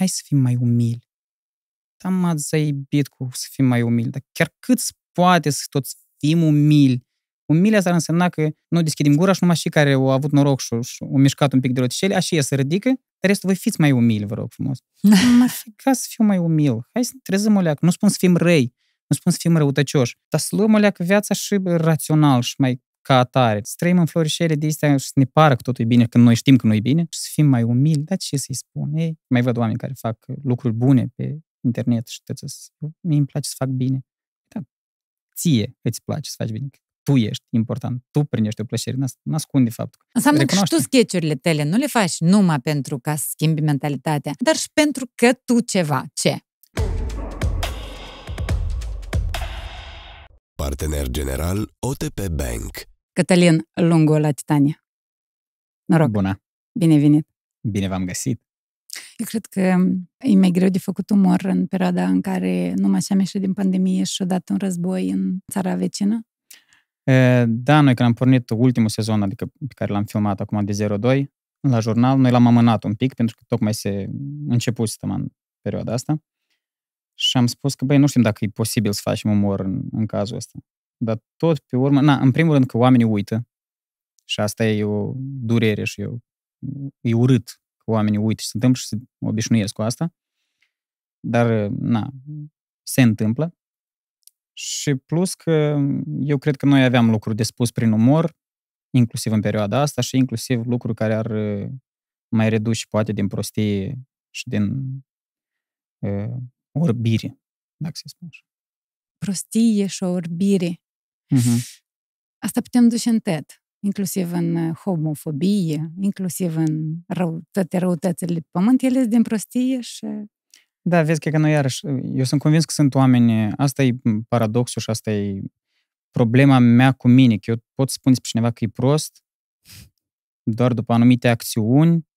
hai să fim mai umili. Am ați zăibit cu să fim mai umili, dar chiar cât poate să toți fim umili? Umili asta ar însemna că nu deschidem gura și numai și care au avut noroc și, au mișcat un pic de roticele, așa să ridică, dar restul voi fiți mai umili, vă rog frumos. Mă ca să fiu mai umil. Hai să trezăm o leacă. Nu spun să fim răi, nu spun să fim răutăcioși, dar să luăm o leacă viața și rațional și mai ca atare. Să trăim în florișele de astea și să ne pară că totul e bine când noi știm că nu e bine și să fim mai umili. Dar ce să-i spun? Ei, mai văd oameni care fac lucruri bune pe internet și tot mi îmi place să fac bine. Da, ție îți place să faci bine. Tu ești important, tu primești o plăcere, nu ascunde faptul. Înseamnă că și tu sketchurile tale nu le faci numai pentru ca să schimbi mentalitatea, dar și pentru că tu ceva. Ce? Partener general OTP Bank Cătălin Lungu la Titania. Noroc! Bună! Bine venit! Bine v-am găsit! Eu cred că mm, e mai greu de făcut umor în perioada în care nu așa am ieșit din pandemie și odată un război în țara vecină. E, da, noi când am pornit ultimul sezon, adică pe care l-am filmat acum de 02, la jurnal, noi l-am amânat un pic, pentru că tocmai se început în perioada asta. Și am spus că, băi, nu știm dacă e posibil să facem umor în, în cazul ăsta. Dar tot pe urmă, na, în primul rând că oamenii uită. Și asta e o durere și eu e urât că oamenii uită și se întâmplă și se obișnuiesc cu asta. Dar, na, se întâmplă. Și plus că eu cred că noi aveam lucruri de spus prin umor, inclusiv în perioada asta și inclusiv lucruri care ar uh, mai reduce poate din prostie și din uh, orbire, dacă se spune așa. Prostie și orbire. Uh-huh. Asta putem duce în TED, inclusiv în uh, homofobie, inclusiv în rău, toate răutățile pe pământ, ele sunt din prostie și... Da, vezi, că noi iarăși, eu sunt convins că sunt oameni, asta e paradoxul și asta e problema mea cu mine, că eu pot spune pe cineva că e prost doar după anumite acțiuni,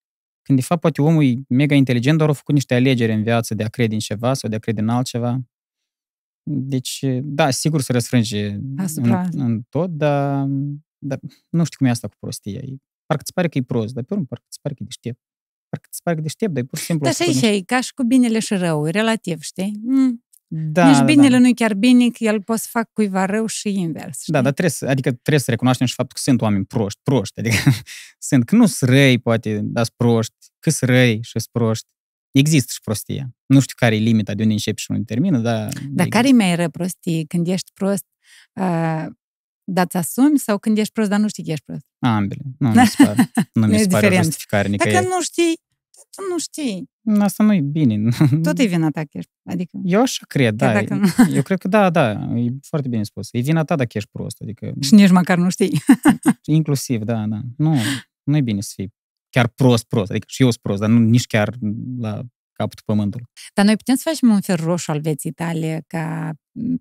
când de fapt poate omul e mega inteligent, doar a făcut niște alegeri în viață de a crede în ceva sau de a crede în altceva. Deci, da, sigur se răsfrânge în, în tot, dar, dar nu știu cum e asta cu prostia. E, parcă ți pare că e prost, dar pe urmă parcă ți pare că e deștept. Parcă ți pare că e deștept, dar e pur și simplu... Dar și aici ca și cu binele și rău, relativ, știi? Mm. Da, Nici da, da. binele da. nu e chiar bine, că el poate să fac cuiva rău și invers. Da, știi? Da, dar trebuie să, adică trebuie să recunoaștem și faptul că sunt oameni proști, proști. Adică sunt, că nu sunt răi, poate, dar sunt proști, că sunt răi și sunt proști. Există și prostie. Nu știu care e limita de unde începi și unde termină, dar... Dar care e mai rău prostie? Când ești prost, uh, dar asumi sau când ești prost, dar nu știi că ești prost? Ambele. Nu, mi se pare, nu mi se pare o justificare nicăieri. Dacă nu știi, tu nu știi. Asta nu e bine. Tot e vina ta că ești. Adică, eu așa cred, da. Dacă... Eu cred că da, da, e foarte bine spus. E vina ta dacă ești prost. Adică... Și nici măcar nu știi. Inclusiv, da, da. Nu, nu e bine să fii chiar prost, prost. Adică și eu sunt prost, dar nu, nici chiar la capătul pământului. Dar noi putem să facem un fel roșu al vieții tale ca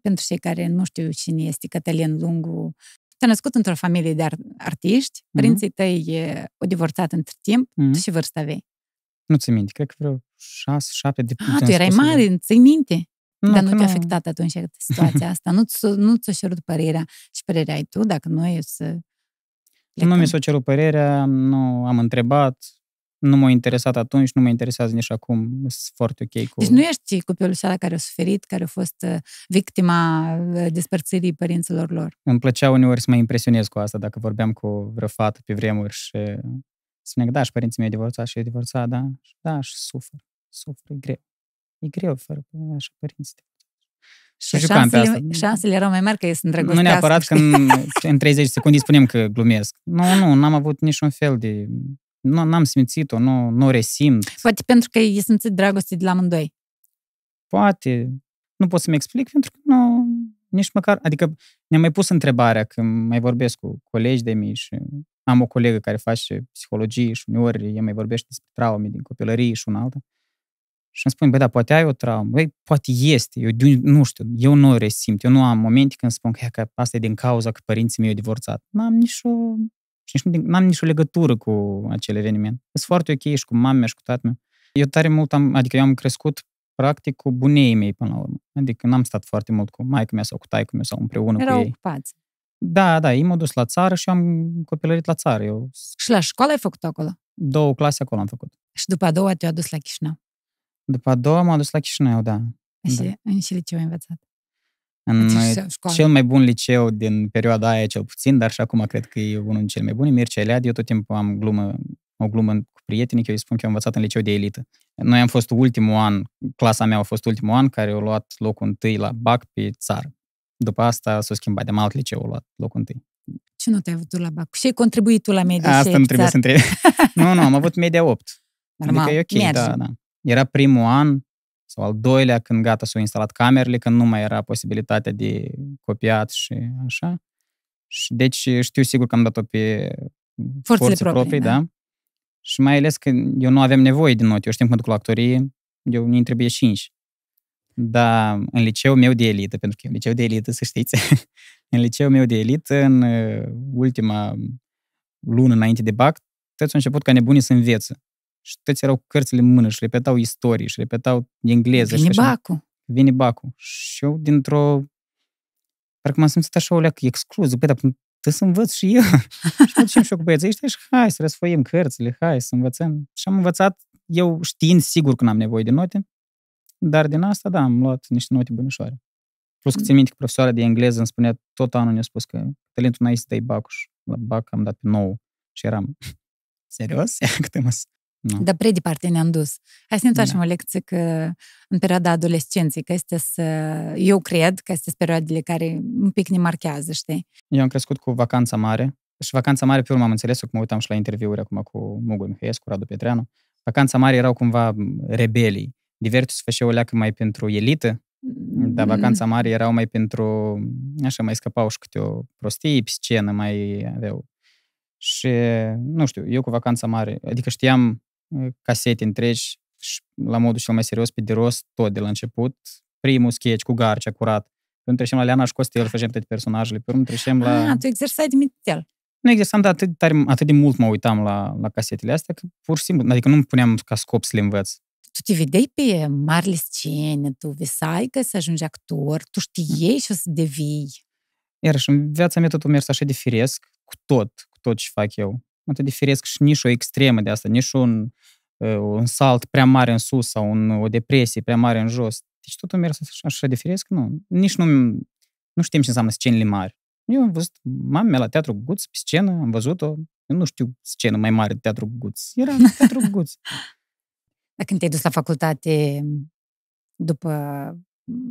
pentru cei care nu știu cine este Cătălin Lungu. Te-a născut într-o familie de artiști, mm-hmm. părinții tăi e, o divorțat între timp, mm-hmm. și vârsta vei? Nu ți minte, cred că vreo șase, șapte de Ah, tu erai mare, nu ți minte? Nu, Dar nu te-a afectat atunci situația asta. Nu-ți, nu ți nu ți cerut părerea și părerea ai tu, dacă nu e să Plecăm. Nu mi s-a cerut părerea, nu am întrebat, nu m-a interesat atunci, nu mă interesează nici acum, sunt foarte ok cu... Deci nu ești copilul ăla care a suferit, care a fost uh, victima uh, despărțirii părinților lor. Îmi plăcea uneori să mă impresionez cu asta, dacă vorbeam cu vreo fată pe vremuri și spuneam că da, și părinții mei divorțat și e divorțat, da, și da, și sufăr, sufăr, e greu. E greu fără așa părinți. Și, și șansele, asta. șansele erau mai mari că sunt îndrăgostească. Nu neapărat că în, în 30 secunde spunem că glumesc. Nu, nu, n-am avut niciun fel de... Nu, n-am simțit-o, nu, nu resimt. Poate pentru că e simțit dragoste de la amândoi. Poate. Nu pot să-mi explic pentru că nu, nici măcar... Adică ne-am mai pus întrebarea când mai vorbesc cu colegi de mii și am o colegă care face psihologie și uneori ea mai vorbește despre traume din copilărie și una alta. Și îmi spun, băi, da, poate ai o traumă, băi, poate este, eu nu știu, eu nu resimt, eu nu am momente când spun că, că asta e din cauza că părinții mei au divorțat. N-am nicio, n-am nicio legătură cu acel eveniment. Sunt foarte ok și cu mama și cu tatăl meu. Eu tare mult am, adică eu am crescut practic cu bunei mei până la urmă. Adică n-am stat foarte mult cu maica mea sau cu taică mea sau împreună Erau cu ei. ocupați. Da, da, ei m-au dus la țară și eu am copilărit la țară. Eu... Și la școală ai făcut acolo? Două clase acolo am făcut. Și după a doua te a dus la Chișinău. După a doua m-am dus la Chișinău, da. în ce da. liceu ai învățat? În uh, cel mai bun liceu din perioada aia, cel puțin, dar și acum cred că e unul din cele mai bune, Mircea Eliade. Eu tot timpul am glumă, o glumă cu prietenii, că eu îi spun că eu am învățat în liceu de elită. Noi am fost ultimul an, clasa mea a fost ultimul an, care a luat locul întâi la BAC pe țară. După asta s-a schimbat, de alt liceu a luat locul întâi. Ce nu te-ai avut tu la BAC? Și ai contribuit tu la media Asta nu trebuie să întreb. nu, nu, am avut media 8. Normal, adică e ok, merge. da, da. Era primul an sau al doilea când gata s-au instalat camerele, când nu mai era posibilitatea de copiat și așa. Și deci știu sigur că am dat-o pe forțele, forțe proprii, proprii da. da. Și mai ales că eu nu aveam nevoie de note. Eu știu că mă duc la actorie, eu nu trebuie cinci. Dar în liceu meu de elită, pentru că e un liceu de elită, să știți, în liceu meu de elită, în uh, ultima lună înainte de BAC, toți au început ca nebunii să învețe. Și toți erau cu cărțile în mână și repetau istorie și repetau engleză. Vine Bacu. Vine Bacu. Și eu dintr-o... Parcă m-am simțit așa o leacă excluză. Păi, dar trebuie să învăț și eu. și mă ducem și eu cu băieții ăștia și hai să răsfoim cărțile, hai să învățăm. Și am învățat, eu știind sigur că n-am nevoie de note, dar din asta, da, am luat niște note bunișoare. Plus că mm. țin minte că profesoara de engleză îmi spunea tot anul, ne-a spus că talentul n-ai să dai și La bac am dat nou și eram serios? Ia câte da. Dar prea departe ne-am dus. Hai să ne întoarcem da. o lecție că în perioada adolescenței, că este să... Eu cred că este perioadele care un pic ne marchează, știi? Eu am crescut cu vacanța mare și vacanța mare, pe urmă am înțeles că mă uitam și la interviuri acum cu Mugu Mihăiescu, Radu Petreanu. Vacanța mare erau cumva rebelii. Divertisul făcea o leacă mai pentru elită, dar vacanța mare erau mai pentru... Așa, mai scăpau și câte o prostie scenă, mai aveau... Și, nu știu, eu cu vacanța mare, adică știam casete întregi și la modul cel mai serios, pe de rost, tot de la început. Primul sketch cu garcea curat. Când trecem la Leana și Costel, facem toate personajele. Pe urmă trecem la... Ah, tu exersai de mititel. Nu exersam, dar atât, tari, atât de mult mă uitam la, la casetele astea, că pur și simplu, adică nu îmi puneam ca scop să le învăț tu te vedeai pe marile scene, tu visai că să ajungi actor, tu știai și o să devii. Iarăși, în viața mea totul mers așa de firesc, cu tot, cu tot ce fac eu mă te diferesc și nici o extremă de asta, nici un, un salt prea mare în sus sau un, o depresie prea mare în jos. Deci totul mers așa, așa de firesc, nu. Nici nu, nu știm ce înseamnă scenile mari. Eu am văzut mama mea la Teatru Guț, pe scenă, am văzut-o. Eu nu știu scenă mai mare de Teatru Guț. Era Teatru Guț. Dar când te-ai dus la facultate după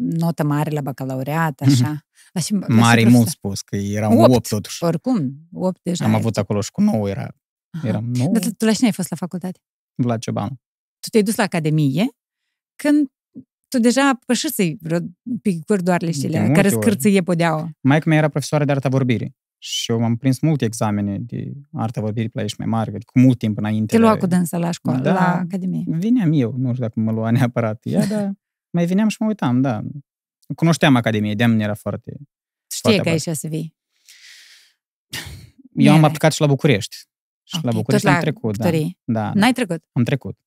notă mare la bacalaureat, uhm. așa. Dar și, mare nu spus, că era un 8, 8 totuși. Oricum, 8 deja. Deci am avut acolo și cu 9 era. Aha. Eram 9. Dar tu la cine ai fost la facultate? La Ceban. Tu te-ai dus la academie când tu deja pășisei vreo picuri doar leștile, care scârție podeaua. Maica mea era profesoară de arta vorbirii. Și eu am prins multe examene de artă vorbirii pe la ești mai mare, adică cu mult timp înainte. Te lua de... cu dânsa la școală, da, la academie. Vineam eu, nu știu dacă mă lua neapărat ea, dar mai veneam și mă uitam, da. Cunoșteam Academie, de era foarte... Știi că aici să vii. Eu Mere. am aplicat și la București. Și okay, la București la am trecut, da. da. N-ai trecut? Am trecut.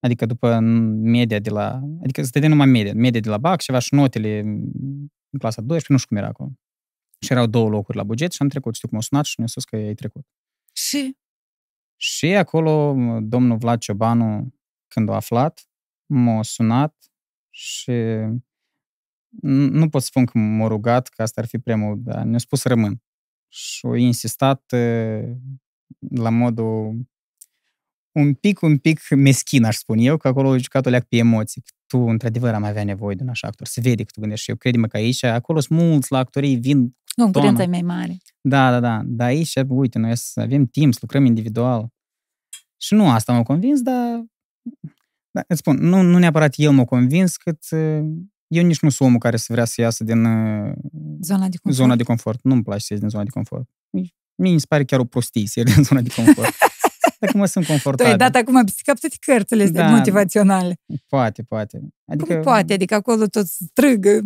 Adică după media de la... Adică să te numai media. Media de la BAC, ceva și notele în clasa 12, nu știu cum era acolo. Și erau două locuri la buget și am trecut. Știu cum au sunat și mi-a spus că ai trecut. Și? Și acolo domnul Vlad Ciobanu, când a aflat, m-a sunat și nu pot să spun că m-a rugat, că asta ar fi prea mult, dar ne-a spus să rămân. Și a insistat la modul un pic, un pic meschin, aș spune eu, că acolo a jucat o leac pe emoții. Tu, într-adevăr, am avea nevoie de un așa actor. Se vede că tu gândești și eu. Crede-mă că aici, acolo sunt mulți la actorii, vin Concurența e mai mare. Da, da, da. Dar aici, uite, noi să avem timp, să lucrăm individual. Și nu asta m-a convins, dar da, îți spun, nu, nu neapărat el mă convins, cât ă, eu nici nu sunt omul care să vrea să iasă din ă, zona de confort. Zona de confort. Nu-mi place să ies din zona de confort. Mie mi pare chiar o prostie să ies din zona de confort. Dacă mă sunt confortabil. Tu ai dat acum pisica toate cărțile da, motivaționale. Poate, poate. Adică, Cum poate? Adică acolo tot strigă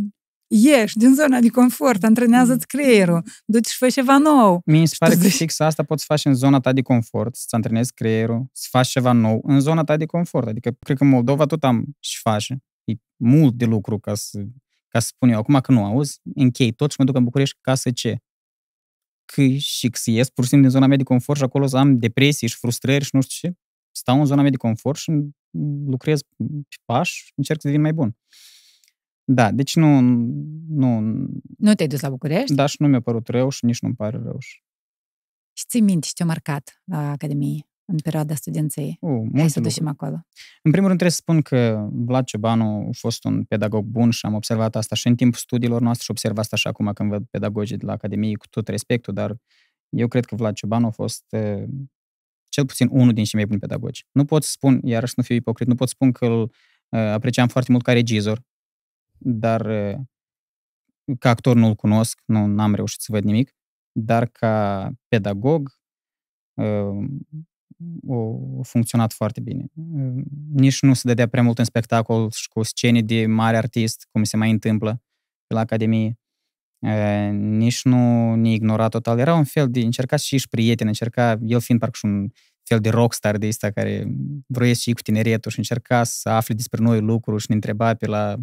ieși din zona de confort, antrenează-ți mm. creierul, du-te și fă ceva nou. Mi se pare că fix asta poți să faci în zona ta de confort, să-ți antrenezi creierul, să faci ceva nou în zona ta de confort. Adică, cred că în Moldova tot am și face. E mult de lucru ca să, ca să spun eu. Acum că nu auzi, închei tot și mă duc în București ca să ce? Că și că ies pur și simplu din zona mea de confort și acolo să am depresii și frustrări și nu știu ce. Stau în zona mea de confort și lucrez pe pași, încerc să devin mai bun. Da, deci nu... Nu, nu te-ai dus la București? Da, și nu mi-a părut rău și nici nu-mi pare rău. Și ți minte ce te-a marcat la Academie în perioada studenței? Uh, Hai să ducem acolo. În primul rând trebuie să spun că Vlad Ciobanu a fost un pedagog bun și am observat asta și în timpul studiilor noastre și observ asta și acum când văd pedagogii de la Academie cu tot respectul, dar eu cred că Vlad Ciobanu a fost uh, cel puțin unul din cei mai buni pedagogi. Nu pot spun, iarăși nu fiu ipocrit, nu pot spun că îl uh, apreciam foarte mult ca regizor, dar ca actor nu-l cunosc, nu am reușit să văd nimic, dar ca pedagog a funcționat foarte bine. Nici nu se dădea prea mult în spectacol și cu scene de mare artist, cum se mai întâmplă la Academie. Nici nu ne ignora total. Era un fel de... Încerca și și prieten, încerca... El fiind parcă și un fel de rockstar de ăsta care vroiesc și cu tineretul și încerca să afle despre noi lucruri și ne întreba pe la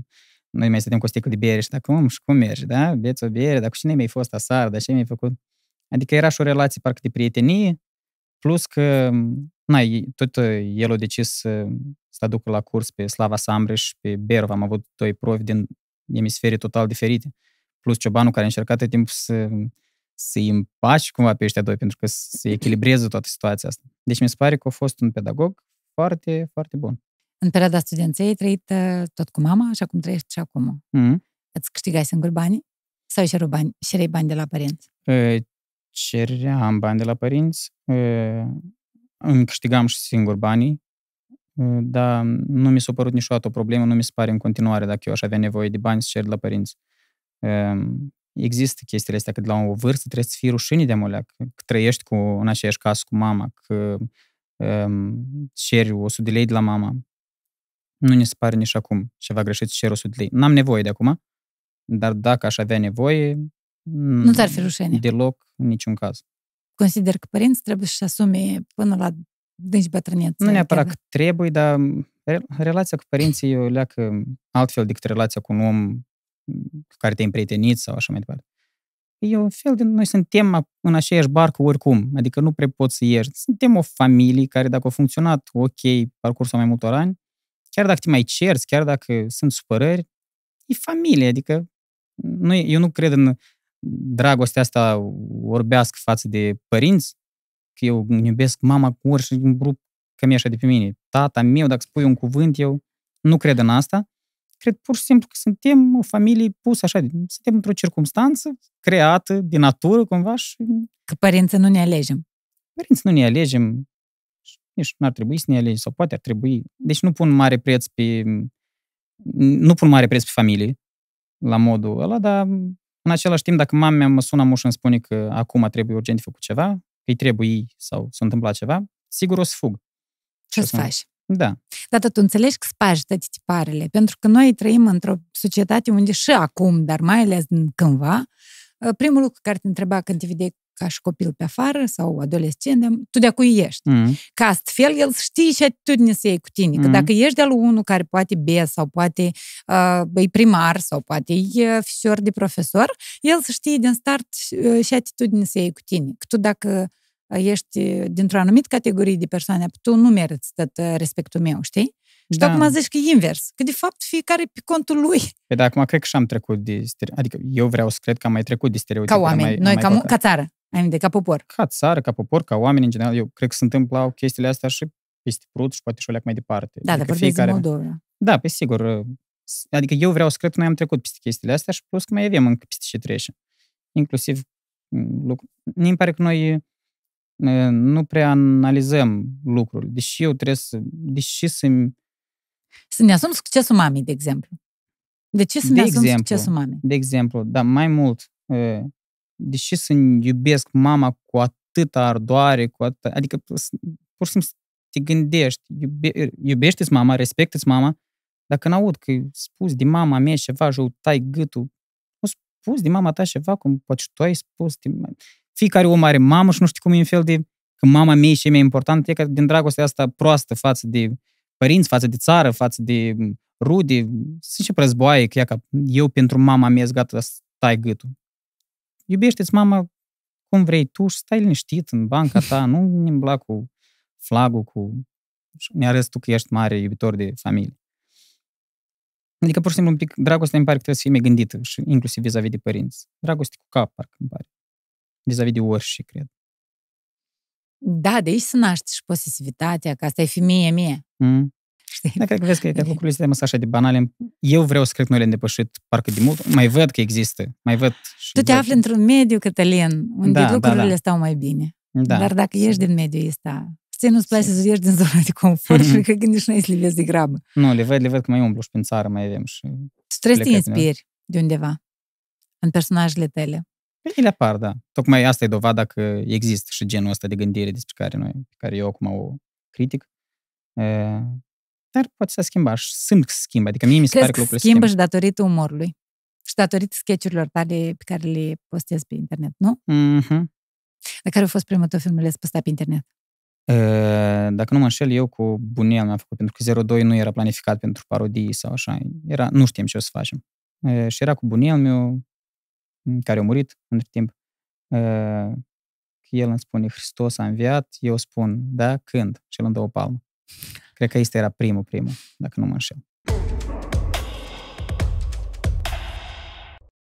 noi mai stăteam cu o sticlă de bere și da, cum, și cum mergi, da? Beți o bere, dar cu cine mi-ai fost asar, dar ce mi-ai făcut? Adică era și o relație parcă de prietenie, plus că, na, tot uh, el a decis să, uh, să aducă la curs pe Slava Sambre și pe Berov. Am avut doi profi din emisferii total diferite. Plus Ciobanul care a încercat tot timpul să, să îi împaci cumva pe ăștia doi, pentru că se echilibreze toată situația asta. Deci mi se pare că a fost un pedagog foarte, foarte bun. În perioada studenței ai trăit uh, tot cu mama, așa cum trăiești și acum. Mm-hmm. Îți câștigai singur bani Sau cereai bani, Cerei bani de la părinți? ceream bani de la părinți. îmi câștigam și singur banii. dar nu mi s-a părut niciodată o problemă, nu mi se pare în continuare dacă eu aș avea nevoie de bani să cer de la părinți. există chestiile astea, că de la o vârstă trebuie să fii rușine de molea, că trăiești cu, în aceeași casă cu mama, că um, ceri 100 de lei de la mama, nu ne se pare nici acum ceva greșit și cer 100 lei. N-am nevoie de acum, dar dacă aș avea nevoie... Nu ți-ar fi rușine. Deloc, în niciun caz. Consider că părinți trebuie să-și asume până la deci bătrâneță. Nu neapărat că trebuie, dar relația cu părinții e o leacă altfel decât relația cu un om cu care te-ai împrietenit sau așa mai departe. E un fel de... Noi suntem în aceeași barcă oricum, adică nu prea poți să ieși. Suntem o familie care, dacă a funcționat ok parcursul mai multor ani, Chiar dacă te mai cerți, chiar dacă sunt supărări, e familie, adică nu, eu nu cred în dragostea asta orbească față de părinți, că eu îmi iubesc mama cu orice îmi rup cămeșa de pe mine. Tata meu, dacă spui un cuvânt, eu nu cred în asta. Cred pur și simplu că suntem o familie pusă așa, suntem într-o circunstanță creată de natură cumva și... Că părinții nu ne alegem. Părinții nu ne alegem, nici nu ar trebui să ne alegi, sau poate ar trebui. Deci nu pun mare preț pe... Nu pun mare preț pe familie, la modul ăla, dar în același timp, dacă mama mă sună mușă îmi spune că acum trebuie urgent făcut ceva, că îi trebuie sau s-a întâmplat ceva, sigur o să fug. Ce să faci? Da. Dar tu înțelegi că spargi toate tiparele, pentru că noi trăim într-o societate unde și acum, dar mai ales când cândva, ă, primul lucru care te întreba când te vedeai ca și copil pe afară sau adolescent, tu de acu ești. Mm. Ca astfel el știe și atitudine să iei cu tine. Că mm. dacă ești de-al unul care poate be sau poate uh, e primar sau poate e fisor de profesor, el să știe din start și uh, atitudine să iei cu tine. Că tu dacă uh, ești dintr-o anumită categorie de persoane, tu nu meriți tot uh, respectul meu, știi? Și da. acum zici că e invers, că de fapt fiecare pe contul lui. Păi da, acum cred că și-am trecut de stereotipuri. Adică eu vreau să cred că am mai trecut de stereotipuri. Ca oameni, mai, noi mai ca, ca țară. Ai minte, ca popor. Ca țară, ca popor, ca oameni în general. Eu cred că se întâmplau chestiile astea și peste Prut și poate și o mai departe. Da, adică dar fiecare... Moldova. Da, pe sigur. Uh, adică eu vreau să cred că noi am trecut peste chestiile astea și plus că mai avem încă peste ce trece. Inclusiv mm, lucru. Mi pare că noi uh, nu prea analizăm lucrurile. Deși eu trebuie să... Deși să Să ne asum succesul mamei, de exemplu. De ce să ne asum exemplu, succesul mamei? De exemplu, dar mai mult, uh, deși să iubesc mama cu atâta ardoare, cu atâta, adică pur și simplu te gândești, iube, iubește-ți mama, respectă mama, dacă n-aud că spus de mama mea ceva și o tai gâtul, nu spus de mama ta ceva, cum poate tu ai spus. De... Fiecare om are mamă și nu știu cum e în fel de... Că mama mea e și mai importantă, e că din dragostea asta proastă față de părinți, față de țară, față de rude, sunt și războaie, că, ea, ca eu pentru mama mea gata să tai gâtul iubește-ți mama cum vrei tu și stai liniștit în banca ta, nu ne îmbla cu flagul, cu... ne arăți tu că ești mare iubitor de familie. Adică, pur și simplu, un pic, dragostea îmi pare că trebuie să fie mai gândită și inclusiv vis-a-vis de părinți. Dragoste cu cap, parcă îmi pare. Vis-a-vis de orice, cred. Da, de aici se naște și posesivitatea, că asta e femeia mea. Mm. Știi? Da, cred că vezi că de lucrurile astea sunt așa de banale. Eu vreau să cred că noi le-am depășit parcă de mult. Mai văd că există. Mai văd. Și tu te afli într-un mediu, Cătălin, unde da, lucrurile da, da. stau mai bine. Da. Dar dacă ești din mediul ăsta, ți nu-ți place să ieși din zona de confort mhm. și că nici nu ai să le vezi de grabă. Nu, le văd, le văd că mai umblu și prin țară mai avem și... Tu trebuie să te inspiri de undeva în personajele tale. Ele păi, apar, da. Tocmai asta e dovada că există și genul ăsta de gândire despre care noi, pe care eu acum o critic dar poate să schimba și sunt schimbă. Adică mie mi se Crezi pare că lucrurile schimbă, schimbă și datorită umorului și datorită sketchurilor tale pe care le postezi pe internet, nu? Mhm. Dar care a fost primul tău film ales postat pe internet? Dacă nu mă înșel, eu cu bunia mi-am făcut, pentru că 02 nu era planificat pentru parodii sau așa. Era, nu știam ce o să facem. Și era cu bunia meu, care a murit între timp. El îmi spune, Hristos a înviat, eu spun, da, când? Și el îmi dă o palmă. Cred că este era primul, primul, dacă nu mă înșel.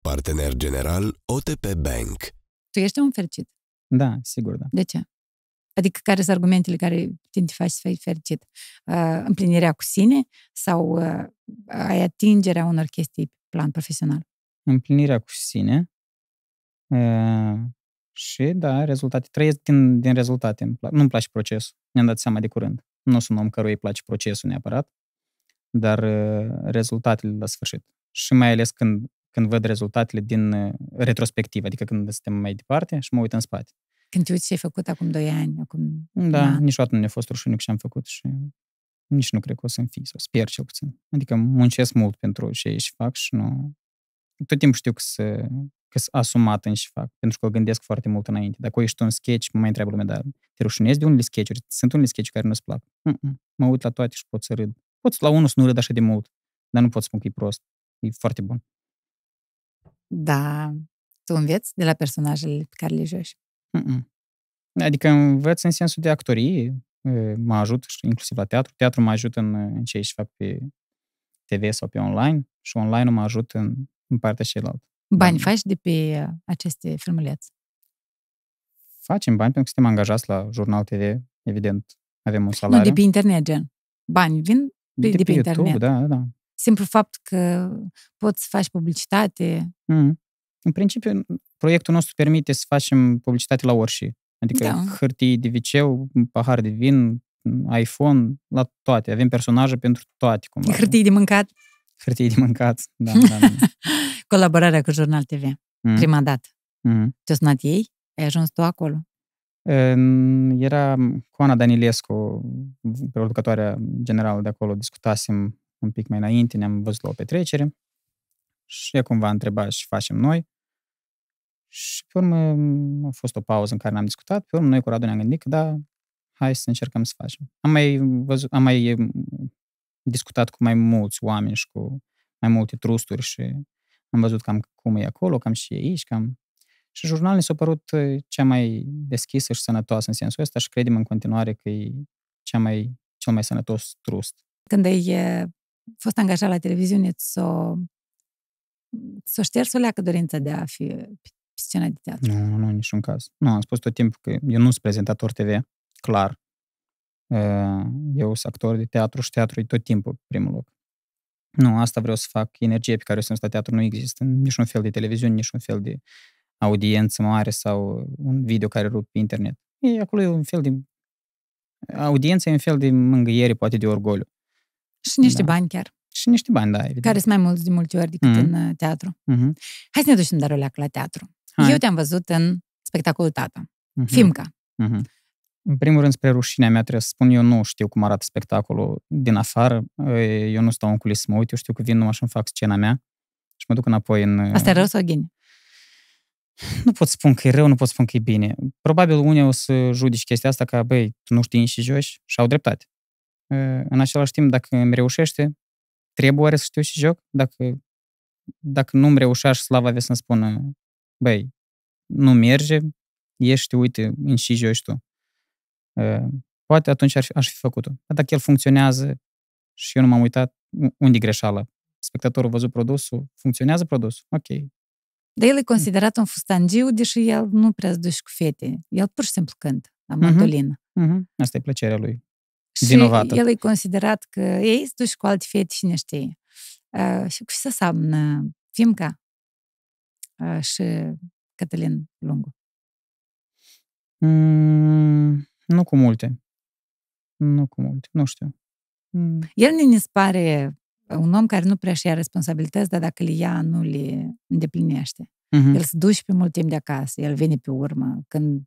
Partener general OTP Bank. Tu ești un fericit. Da, sigur, da. De ce? Adică care sunt argumentele care te faci să fii fericit? Uh, împlinirea cu sine sau uh, ai atingerea unor chestii pe plan profesional? Împlinirea cu sine uh, și, da, rezultate. Trăiesc din, din rezultate. Nu-mi place procesul. Mi-am dat seama de curând. Nu sunt om căruia îi place procesul neapărat, dar uh, rezultatele la sfârșit. Și mai ales când, când văd rezultatele din uh, retrospectivă, adică când suntem mai departe și mă uit în spate. Când te uiți ce ai făcut acum 2 ani, acum... Da, da. niciodată nu ne-a fost rușine cu ce am făcut și nici nu cred că o să-mi fi, sau sper cel puțin. Adică muncesc mult pentru ce și fac și nu... Tot timpul știu că să că sunt asumat în și fac, pentru că o gândesc foarte mult înainte. Dacă o ești un sketch, mă mai întreabă lumea, dar te rușinezi de unele sketch-uri? Sunt unele sketch care nu-ți plac. Mm-mm. Mă uit la toate și pot să râd. Pot la unul să nu râd așa de mult, dar nu pot spun că e prost. E foarte bun. Da. Tu înveți de la personajele pe care le joci? Mm-mm. Adică învăț în sensul de actorie, mă ajut inclusiv la teatru. Teatru mă ajută în, în ce și fac pe TV sau pe online și online mă ajut în, în partea cealaltă. Bani da. faci de pe uh, aceste filmulețe? Facem bani pentru că suntem angajați la Jurnal TV, evident. Avem un salariu. Nu, de pe internet, gen. Bani vin de, de, de pe, YouTube, internet. Da, da. Simplu fapt că poți să faci publicitate. Mm. În principiu, proiectul nostru permite să facem publicitate la orice. Adică da. hârtii de viceu, pahar de vin, iPhone, la toate. Avem personaje pentru toate. Cumva. Hârtii de mâncat. Hârtii de mâncat, da. da. da. Colaborarea cu Jurnal TV, mm. prima dată. Mm. te a sunat ei? Ai ajuns tu acolo? Era Coana Danilescu, producătoarea generală de acolo, discutasem un pic mai înainte, ne-am văzut la o petrecere și e cumva întreba și facem noi. Și pe urmă a fost o pauză în care n-am discutat, pe urmă noi cu Radu ne-am gândit că da, hai să încercăm să facem. Am mai, văzut, am mai discutat cu mai mulți oameni și cu mai multe trusturi și am văzut cam cum e acolo, cam și e aici, cam... Și jurnalul mi s-a părut uh, cea mai deschisă și sănătoasă în sensul ăsta și credem în continuare că e cea mai, cel mai sănătos trust. Când ai fost angajat la televiziune, ți-o, ți-o șters o leacă dorința de a fi pe scena de teatru? Nu, nu, nu, niciun caz. Nu, am spus tot timpul că eu nu sunt prezentator TV, clar. Uh, eu sunt actor de teatru și teatru e tot timpul primul loc. Nu, asta vreau să fac. Energie pe care o să la teatru nu există. Niciun fel de televiziune, niciun fel de audiență mare sau un video care rup pe internet. E acolo e un fel de... Audiența e un fel de mângâiere, poate de orgoliu. Și niște da. bani chiar. Și niște bani, da, evident. Care sunt mai mulți de multe ori decât mm-hmm. în uh, teatru. Mm-hmm. Hai să ne ducem, dar la teatru. Hai. Eu te-am văzut în spectacolul Tata. Mm-hmm. Fimca. Mm-hmm. În primul rând, spre rușinea mea, trebuie să spun, eu nu știu cum arată spectacolul din afară, eu nu stau în culis mă uit, eu știu că vin numai și îmi fac scena mea și mă duc înapoi în... Asta e rău sau gine? Nu pot spun că e rău, nu pot spun că e bine. Probabil unii o să judici chestia asta ca, băi, tu nu știi și joci și au dreptate. În același timp, dacă îmi reușește, trebuie oare să știu și joc? Dacă, dacă nu îmi reușea și slava avea să-mi spună, băi, nu merge, ești, uite, în și joci tu. Ă, poate atunci aș, aș fi făcut-o. Dar dacă el funcționează și eu nu m-am uitat, unde e greșeala? Spectatorul a văzut produsul, funcționează produsul? Ok. Dar el e considerat un fustangiu, deși el nu prea se duce cu fete. El pur și simplu cântă la mhm. mandolină. Uh-huh. Uh-huh. Asta e plăcerea lui. Și vinovată. el e considerat că ei se duce cu alte fete și ne știe. Uh, și cu ce înseamnă Fimca uh, ă, și Cătălin Lungu? Mm, nu cu multe. Nu cu multe, nu știu. Mm. El ne spare un om care nu prea și ia responsabilități, dar dacă le ia, nu le îndeplinește. Uh-huh. El se duce pe mult timp de acasă, el vine pe urmă, când,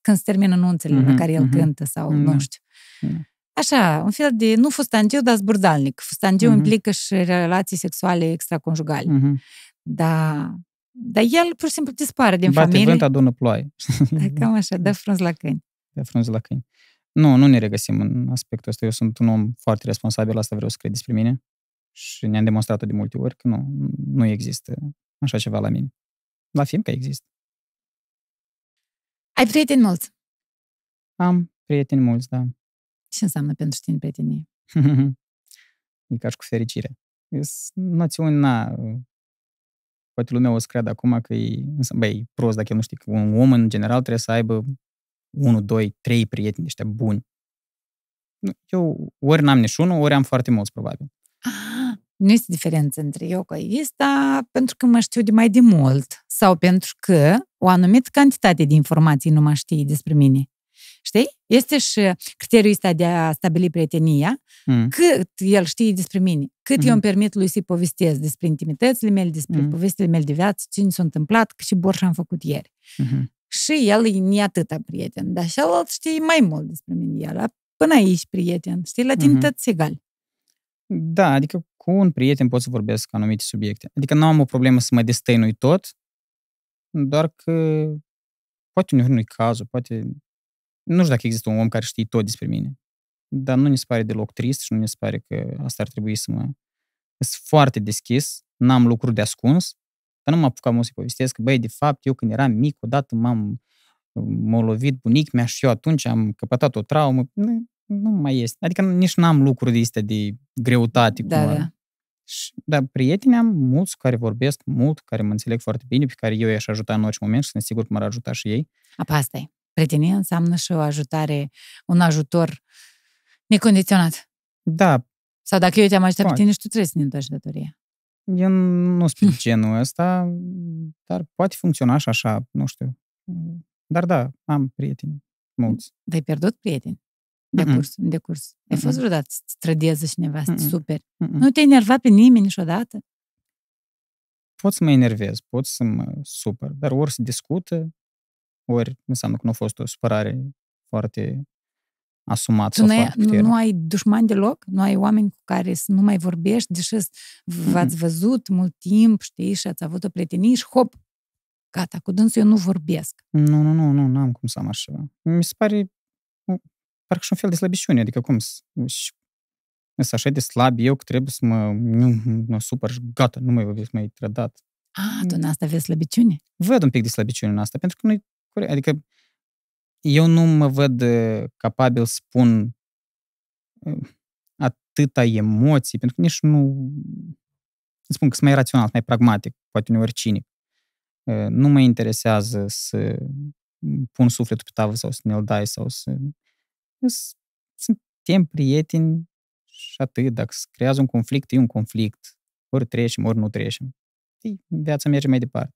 când se termină nunțele uh-huh. Mhm, la care el uh-huh. cântă sau uh-huh. nu știu. Uh-huh. Așa, un fel de, nu fustangiu, dar zburdalnic. Fustangiu uh-huh. implică și relații sexuale extraconjugale. Uh-huh. Da, dar el pur și simplu dispare din Bate familie. Bate vânt, adună ploaie. Da, cam așa, dă frunz la câini de frunze la câini. Nu, nu ne regăsim în aspectul ăsta. Eu sunt un om foarte responsabil, asta vreau să cred despre mine. Și ne-am demonstrat de multe ori că nu, nu există așa ceva la mine. La că există. Ai prieteni mulți? Am prieteni mulți, da. Ce înseamnă pentru tine prietenie? e ca și cu fericire. E noțiuni, na, poate lumea o să creadă acum că e, băi, e prost dacă el nu știe că un om în general trebuie să aibă 1, 2, 3 prieteni ăștia buni. Eu ori n-am niciunul, ori am foarte mulți, probabil. Ah, nu este diferență între eu că ăsta pentru că mă știu de mai de mult sau pentru că o anumită cantitate de informații nu mă știe despre mine. Știi? Este și criteriul ăsta de a stabili prietenia, mm. cât el știe despre mine, cât mm. eu mm-hmm. îmi permit lui să-i povestesc despre intimitățile mele, despre mm. povestile mele de viață, ce mi s-a întâmplat, ce borș am făcut ieri. Mm-hmm și el e ne atâta prieten, dar celălalt știe mai mult despre mine. Era până aici prieten, știi, la tine uh-huh. egal. Da, adică cu un prieten pot să vorbesc anumite subiecte. Adică nu am o problemă să mă destăinui tot, doar că poate nu nu-i cazul, poate... Nu știu dacă există un om care știe tot despre mine. Dar nu ne se pare deloc trist și nu ne se pare că asta ar trebui să mă... Sunt foarte deschis, n-am lucruri de ascuns dar nu mă apucam o să-i povestesc că, băi, de fapt, eu când eram mic, odată m-am m-a lovit bunic mea și eu atunci am căpătat o traumă. Nu, nu mai este. Adică nici n-am lucruri de de greutate. Da, da. Și, dar prieteni am mulți care vorbesc mult, care mă înțeleg foarte bine, pe care eu i-aș ajuta în orice moment și sunt sigur că m-ar ajuta și ei. Apa asta e. Prietenie înseamnă și o ajutare, un ajutor necondiționat. Da. Sau dacă eu te-am ajutat Poate. pe tine și tu trebuie să ne întoarci datoria. Eu nu sunt genul ăsta, dar poate funcționa și așa, nu știu. Dar da, am prieteni mulți. Dar ai pierdut prieteni? De curs, de curs. Ai fost vreodată să trădeze cineva, super. Nu te-ai enervat pe nimeni niciodată? Pot să mă enervez, pot să mă supăr, dar ori se discută, ori înseamnă că nu a fost o supărare foarte asumat. Tu ai, nu ai dușmani deloc? Nu ai oameni cu care să nu mai vorbești, deși v-ați văzut mult timp, știi, și ați avut o prietenie și hop, gata, cu dânsul eu nu vorbesc. Nu, nu, nu, nu, n-am cum să am așa. Mi se pare parcă și un fel de slăbiciune, adică cum să așa de slab eu că trebuie să mă, nu, mă supăr și gata, nu mai vorbesc, mai trădat. A, mm. tu în asta vezi slăbiciune? Văd un pic de slăbiciune în asta, pentru că nu adică eu nu mă văd ă, capabil să pun ă, atâta emoții, pentru că nici nu... Îți spun că sunt mai rațional, mai pragmatic, poate uneori cinic. Ă, nu mă interesează să pun sufletul pe tavă sau să ne-l dai sau să... Suntem prieteni și atât. Dacă se creează un conflict, e un conflict. Ori trecem, ori nu trecem. Viața merge mai departe.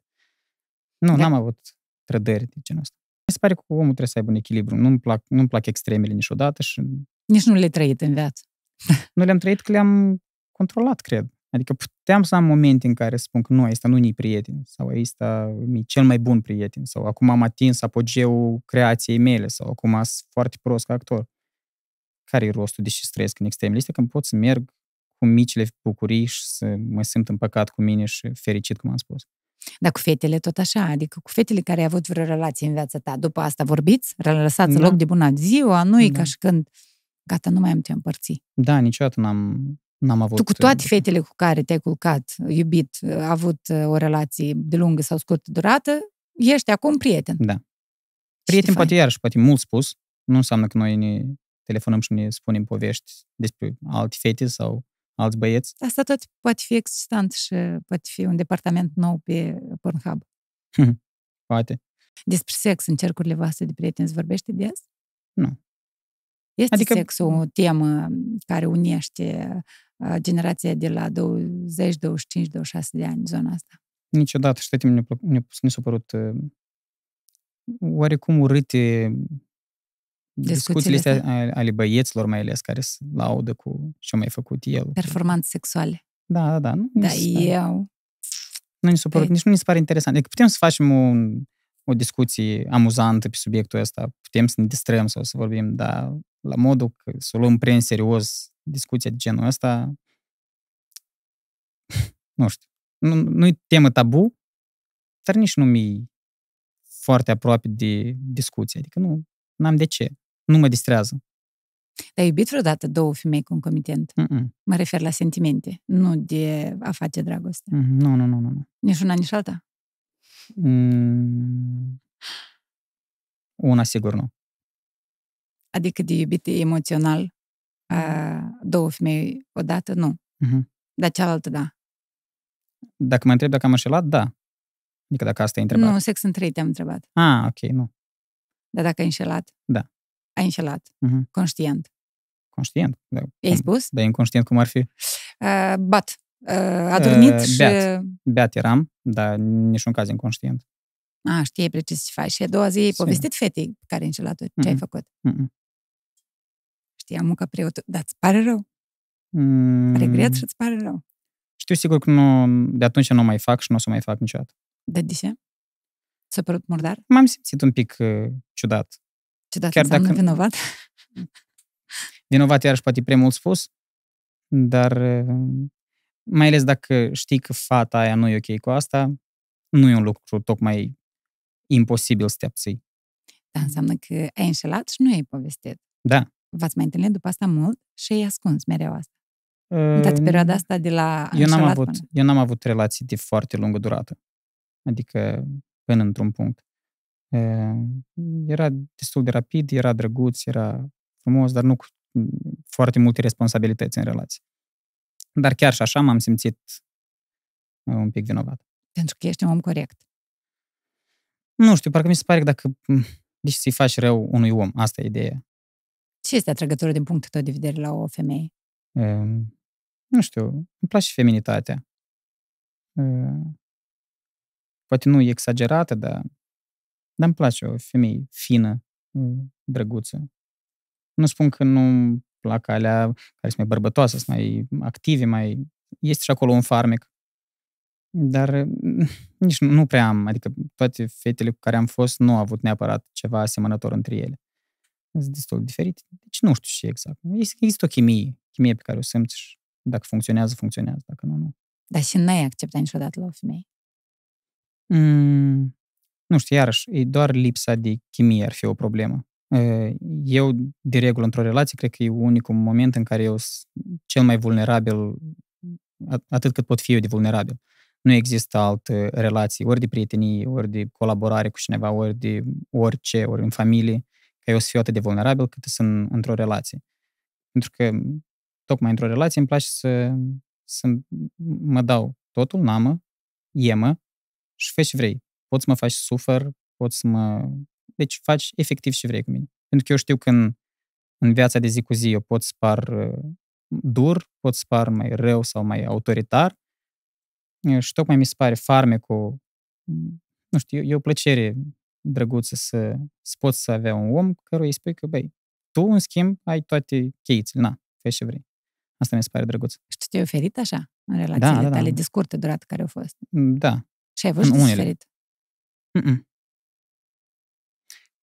Nu, da. n-am avut trădări de genul ăsta se pare că omul trebuie să aibă un echilibru. Nu-mi plac, nu-mi plac extremele niciodată și... Nici nu le-ai trăit în viață. nu le-am trăit că le-am controlat, cred. Adică puteam să am momente în care spun că nu, ăsta nu-i prieten, sau ăsta e cel mai bun prieten, sau acum am atins apogeul creației mele, sau acum sunt foarte prost ca actor. Care i rostul de ce trăiesc în extremele Este că pot să merg cu micile bucurii și să mă simt împăcat cu mine și fericit, cum am spus. Dar cu fetele tot așa, adică cu fetele care ai avut vreo relație în viața ta. După asta vorbiți, lăsați da. loc de bună ziua, nu e da. ca și când gata, nu mai am te împărți. Da, niciodată n-am, n-am avut... Tu cu uh, toate fetele cu care te-ai culcat, iubit, uh, avut uh, o relație de lungă sau scurtă durată, ești acum prieten. Da. Prieten poate fain. iarăși, poate mult spus, nu înseamnă că noi ne telefonăm și ne spunem povești despre alte fete sau alți băieți? Asta tot poate fi existant și poate fi un departament nou pe Pornhub. poate. Despre sex în cercurile voastre de prieteni se vorbește des? Nu. Este adică... sex o temă care unește uh, generația de la 20, 25, 26 de ani, zona asta? Niciodată, știi, mi s-a părut uh, oarecum urâte discuțiile astea ale băieților mai ales care se laudă cu ce-a mai făcut el. Performanțe sexuale. Da, da, da. Nu da, eu. Nu ni se pare, deci nici nu ni se pare interesant. Adică putem să facem un, o discuție amuzantă pe subiectul ăsta, putem să ne distrăm sau să vorbim, dar la modul că să o luăm prea în serios discuția de genul ăsta, nu știu, nu, nu-i temă tabu, dar nici nu mi foarte aproape de discuție. Adică nu, n-am de ce nu mă distrează. Dar ai iubit vreodată două femei concomitent? Mm-mm. Mă refer la sentimente, nu de a face dragoste. Mm-hmm. Nu, nu, nu, nu, nu. Nici una, nici alta? Mm, una, sigur, nu. Adică de iubit emoțional a, două femei odată, nu. Mm-hmm. Dar cealaltă, da. Dacă mă întreb dacă am înșelat, da. Adică dacă asta e întrebat. Nu, sex între ei te-am întrebat. Ah, ok, nu. Dar dacă ai înșelat? Da. A înșelat, uh-huh. conștient. Conștient, da. ai spus? Da, inconștient cum ar fi. Uh, bat. Uh, uh dormit uh, și... Beat. beat eram, dar niciun caz inconștient. A, știi precis ce faci. Și a doua zi ai povestit fetei care ai înșelat uh-huh. ce ai mhm. făcut. Mm-hmm. Știam că preotul... Dar îți pare rău? Mm. Regret și îți pare rău? Știu sigur că nu, de atunci nu mai fac și nu o să mai fac niciodată. de ce? S-a părut murdar? M-am simțit un pic uh, ciudat. Ce dacă chiar dacă vinovat? Vinovat, iarăși, poate prea mult spus, dar mai ales dacă știi că fata aia nu e ok cu asta, nu e un lucru tocmai imposibil să te abții. Da, înseamnă că ai înșelat și nu ai povestit. Da. V-ați mai întâlnit după asta mult și ai ascuns mereu asta. Uh, În perioada asta de la eu n-am avut, până... Eu n-am avut relații de foarte lungă durată. Adică până într-un punct. Era destul de rapid, era drăguț, era frumos, dar nu cu foarte multe responsabilități în relație. Dar chiar și așa m-am simțit un pic vinovat. Pentru că ești un om corect. Nu știu, parcă mi se pare că dacă... Deci să-i faci rău unui om, asta e ideea. Ce este atrăgătoră din punctul tău de vedere la o femeie? E, nu știu, îmi place feminitatea. E, poate nu e exagerată, dar dar îmi place o femeie fină, drăguță. Nu spun că nu plac alea care sunt mai bărbătoase, sunt mai active, mai... Este și acolo un farmec. Dar nici nu, nu prea am, adică toate fetele cu care am fost nu au avut neapărat ceva asemănător între ele. Sunt destul de diferite. Deci nu știu ce exact. Există o chimie, chimie pe care o simți și dacă funcționează, funcționează, dacă nu, nu. Dar și n-ai acceptat niciodată la o femeie? Mm, nu știu, iarăși, e doar lipsa de chimie ar fi o problemă. Ă, eu, de regulă, într-o relație, cred că e unicul moment în care eu sunt cel mai vulnerabil, atât cât pot fi eu de vulnerabil. Nu există alte relații, ori de prietenie, ori de colaborare cu cineva, ori de orice, ori în familie, că eu să fiu atât de vulnerabil cât sunt într-o relație. Pentru că, tocmai într-o relație, îmi place să, să mă dau totul, namă, iemă și fă ce vrei poți să mă faci sufer, sufăr, poți să mă... Deci faci efectiv ce vrei cu mine. Pentru că eu știu că în, în viața de zi cu zi eu pot să par uh, dur, pot să par mai rău sau mai autoritar și tocmai mi se pare cu, mm, nu știu, e o plăcere drăguță să, să poți să avea un om căruia îi spui că, băi, tu, în schimb, ai toate cheițele, na, fă ce vrei. Asta mi se pare drăguț. Și tu te-ai oferit așa, în da, relațiile da, da, da. tale de scurtă durată care au fost? Mm, da. Și ai văzut unele. Mm-mm.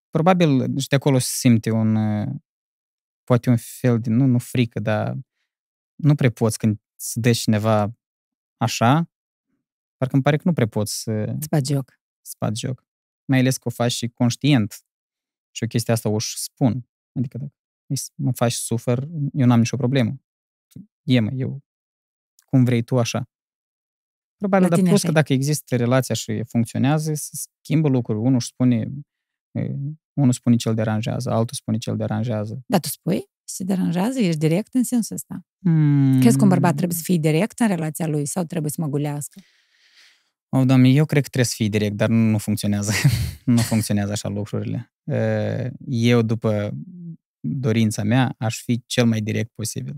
Probabil și deci, de acolo se simte un, uh, poate un fel de, nu, nu frică, dar nu prea poți când îți dă cineva așa, parcă îmi pare că nu prea poți să... Spați joc. Spați joc. Mai ales că o faci și conștient. Și o chestie asta o și spun. Adică dacă mă faci sufer, eu n-am nicio problemă. E, mă, eu cum vrei tu așa. Probabil, dar plus că dacă există relația și funcționează, se schimbă lucruri. Unul își spune, unul spune ce îl deranjează, altul spune ce îl deranjează. Da, tu spui? Se deranjează? Ești direct în sensul ăsta? Mm. Crezi că un bărbat trebuie să fie direct în relația lui sau trebuie să mă gulească? O, oh, doamne, eu cred că trebuie să fie direct, dar nu, nu funcționează. nu funcționează așa lucrurile. Eu, după dorința mea, aș fi cel mai direct posibil.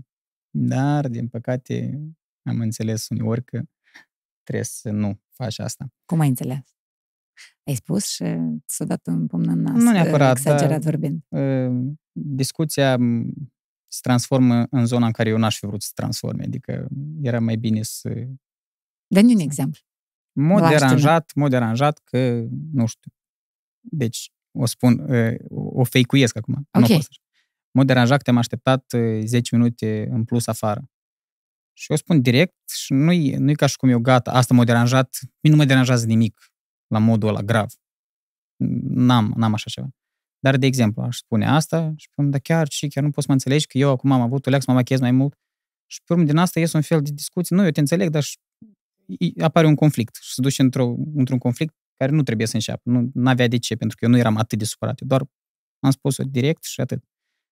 Dar, din păcate, am înțeles uneori că trebuie să nu faci asta. Cum ai înțeles? Ai spus și s a dat un pumn în nas, nu neapărat, exagerat dar, vorbind. Uh, discuția se transformă în zona în care eu n-aș fi vrut să se transforme, adică era mai bine să... dă un exemplu. Mod deranjat, mod deranjat că, nu știu, deci o spun, uh, o feicuiesc acum, Ok. nu pot mod deranjat că te-am așteptat 10 uh, minute în plus afară. Și eu spun direct și nu-i, nu-i ca și cum eu gata, asta m-a deranjat, mie nu mă deranjează nimic la modul ăla grav. N-am, n-am așa ceva. Dar, de exemplu, aș spune asta și spun, da chiar și chiar nu poți să mă înțelegi că eu acum am avut o să mă machiez mai mult. Și pe urmă din asta ies un fel de discuție, Nu, eu te înțeleg, dar apare un conflict și se duce într-o, într-un conflict care nu trebuie să înceapă. Nu avea de ce, pentru că eu nu eram atât de supărat. Eu doar am spus-o direct și atât.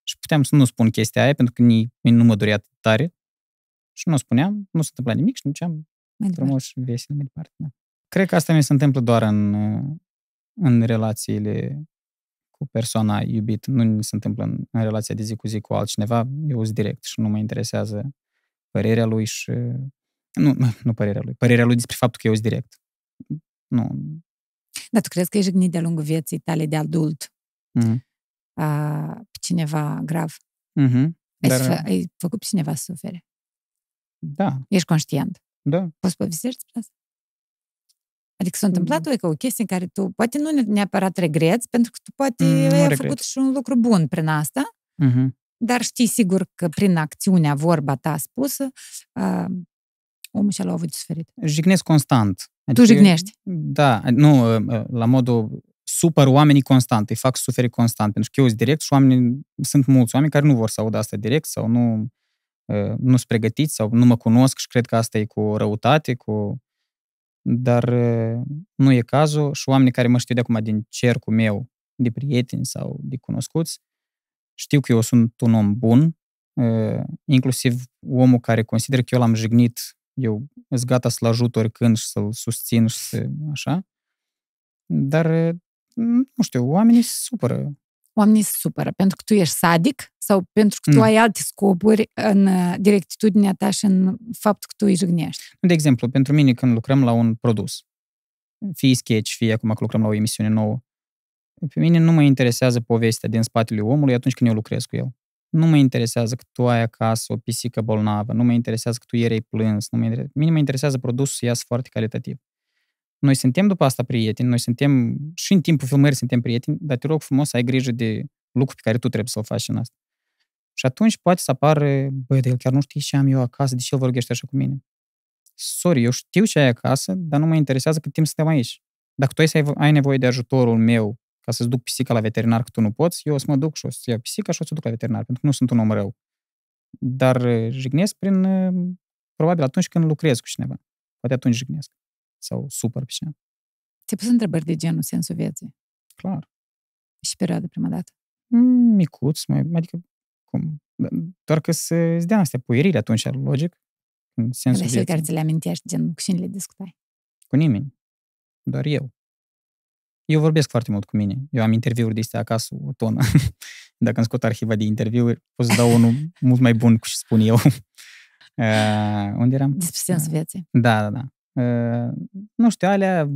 Și puteam să nu spun chestia aia, pentru că nu mă dorea tare. Și nu spuneam, nu se întâmpla nimic și duceam frumos și vesel mai departe. Da. Cred că asta mi se întâmplă doar în, în relațiile cu persoana iubită. Nu mi se întâmplă în, în relația de zi cu zi cu altcineva. Eu sunt direct și nu mă interesează părerea lui și... Nu, nu părerea lui. Părerea lui despre faptul că eu sunt direct. Nu. Dar tu crezi că ești gândit de-a lungul vieții tale de adult mm-hmm. a, cineva grav? Mm-hmm. Ai, Dar... Sufă, ai făcut pe cineva să sufere? Da. Ești conștient. Da. Poți povestești despre asta? Adică s-a mm. întâmplat mm. că o chestie în care tu poate nu neapărat regreți, pentru că tu poate mm, ai regret. făcut și un lucru bun prin asta, mm-hmm. dar știi sigur că prin acțiunea, vorba ta spusă, uh, omul și-a luat avut suferit. Jignesc constant. Adică, tu jignești? Da, nu, ă, ă, la modul supăr oamenii constant, îi fac suferi constant, pentru că eu sunt direct și oamenii, sunt mulți oameni care nu vor să audă asta direct sau nu Ă, nu sunt pregătiți sau nu mă cunosc și cred că asta e cu răutate, cu... Dar ă, nu e cazul și oamenii care mă știu de acum din cercul meu, de prieteni sau de cunoscuți, știu că eu sunt un om bun, ă, inclusiv omul care consider că eu l-am jignit, eu sunt gata să-l ajut oricând și să-l susțin și să, așa. Dar, nu știu, oamenii se supără oamenii se supără pentru că tu ești sadic sau pentru că tu mm. ai alte scopuri în uh, directitudinea ta și în faptul că tu îi jignești. De exemplu, pentru mine când lucrăm la un produs, fie sketch, fie acum că lucrăm la o emisiune nouă, pe mine nu mă interesează povestea din spatele omului atunci când eu lucrez cu el. Nu mă interesează că tu ai acasă o pisică bolnavă, nu mă interesează că tu ieri ai plâns, nu mă interesează. Mine mă interesează produsul să iasă foarte calitativ. Noi suntem după asta prieteni, noi suntem și în timpul filmării suntem prieteni, dar te rog frumos să ai grijă de lucru pe care tu trebuie să-l faci în asta. Și atunci poate să apară, băi, de el chiar nu știi ce am eu acasă, de ce el vorbește așa cu mine. Sorry, eu știu ce ai acasă, dar nu mă interesează cât timp suntem aici. Dacă tu ai, să ai nevoie de ajutorul meu ca să-ți duc pisica la veterinar, că tu nu poți, eu o să mă duc și o să iau pisica și o să duc la veterinar, pentru că nu sunt un om rău. Dar eh, jignesc prin, eh, probabil atunci când lucrez cu cineva. Poate atunci jignesc sau super pe cineva. Ți-ai pus întrebări de genul sensul vieții? Clar. Și perioada prima dată? Mm, micuț, mai, adică cum? Da, doar că se dea astea puierile atunci, logic, în sensul Dar vieții. care ți le amintești, gen, cu cine le discutai? Cu nimeni. Doar eu. Eu vorbesc foarte mult cu mine. Eu am interviuri de astea acasă, o tonă. Dacă îmi scot arhiva de interviuri, o să dau unul mult mai bun cu ce spun eu. Uh, unde eram? Despre sensul vieții. Da, da, da. Ă, nu știu, alea,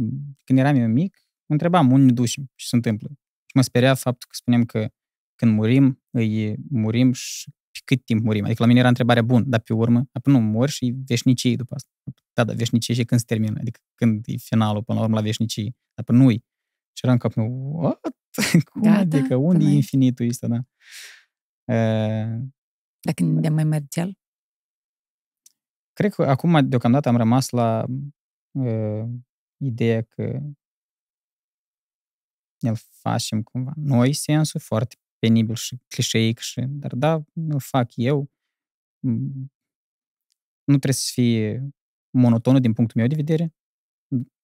când eram eu mic, întrebam unde ne ducem, ce se întâmplă. Și mă speria faptul că spunem că când murim, îi murim și pe cât timp murim. Adică la mine era întrebarea bună, dar pe urmă, apoi nu mori și veșnicii după asta. Da, da, veșnicii și când se termină, adică când e finalul, până la urmă la veșnicii, dar până nu-i. Și eram cap meu, what? Cum da, adică? Da, unde da, e da. infinitul ăsta, da? Ă, Dacă ne mai mergea Cred că acum, deocamdată, am rămas la uh, ideea că îl facem cumva noi sensul, foarte penibil și clișeic, și, dar da, îl fac eu. Mm, nu trebuie să fie monotonul din punctul meu de vedere.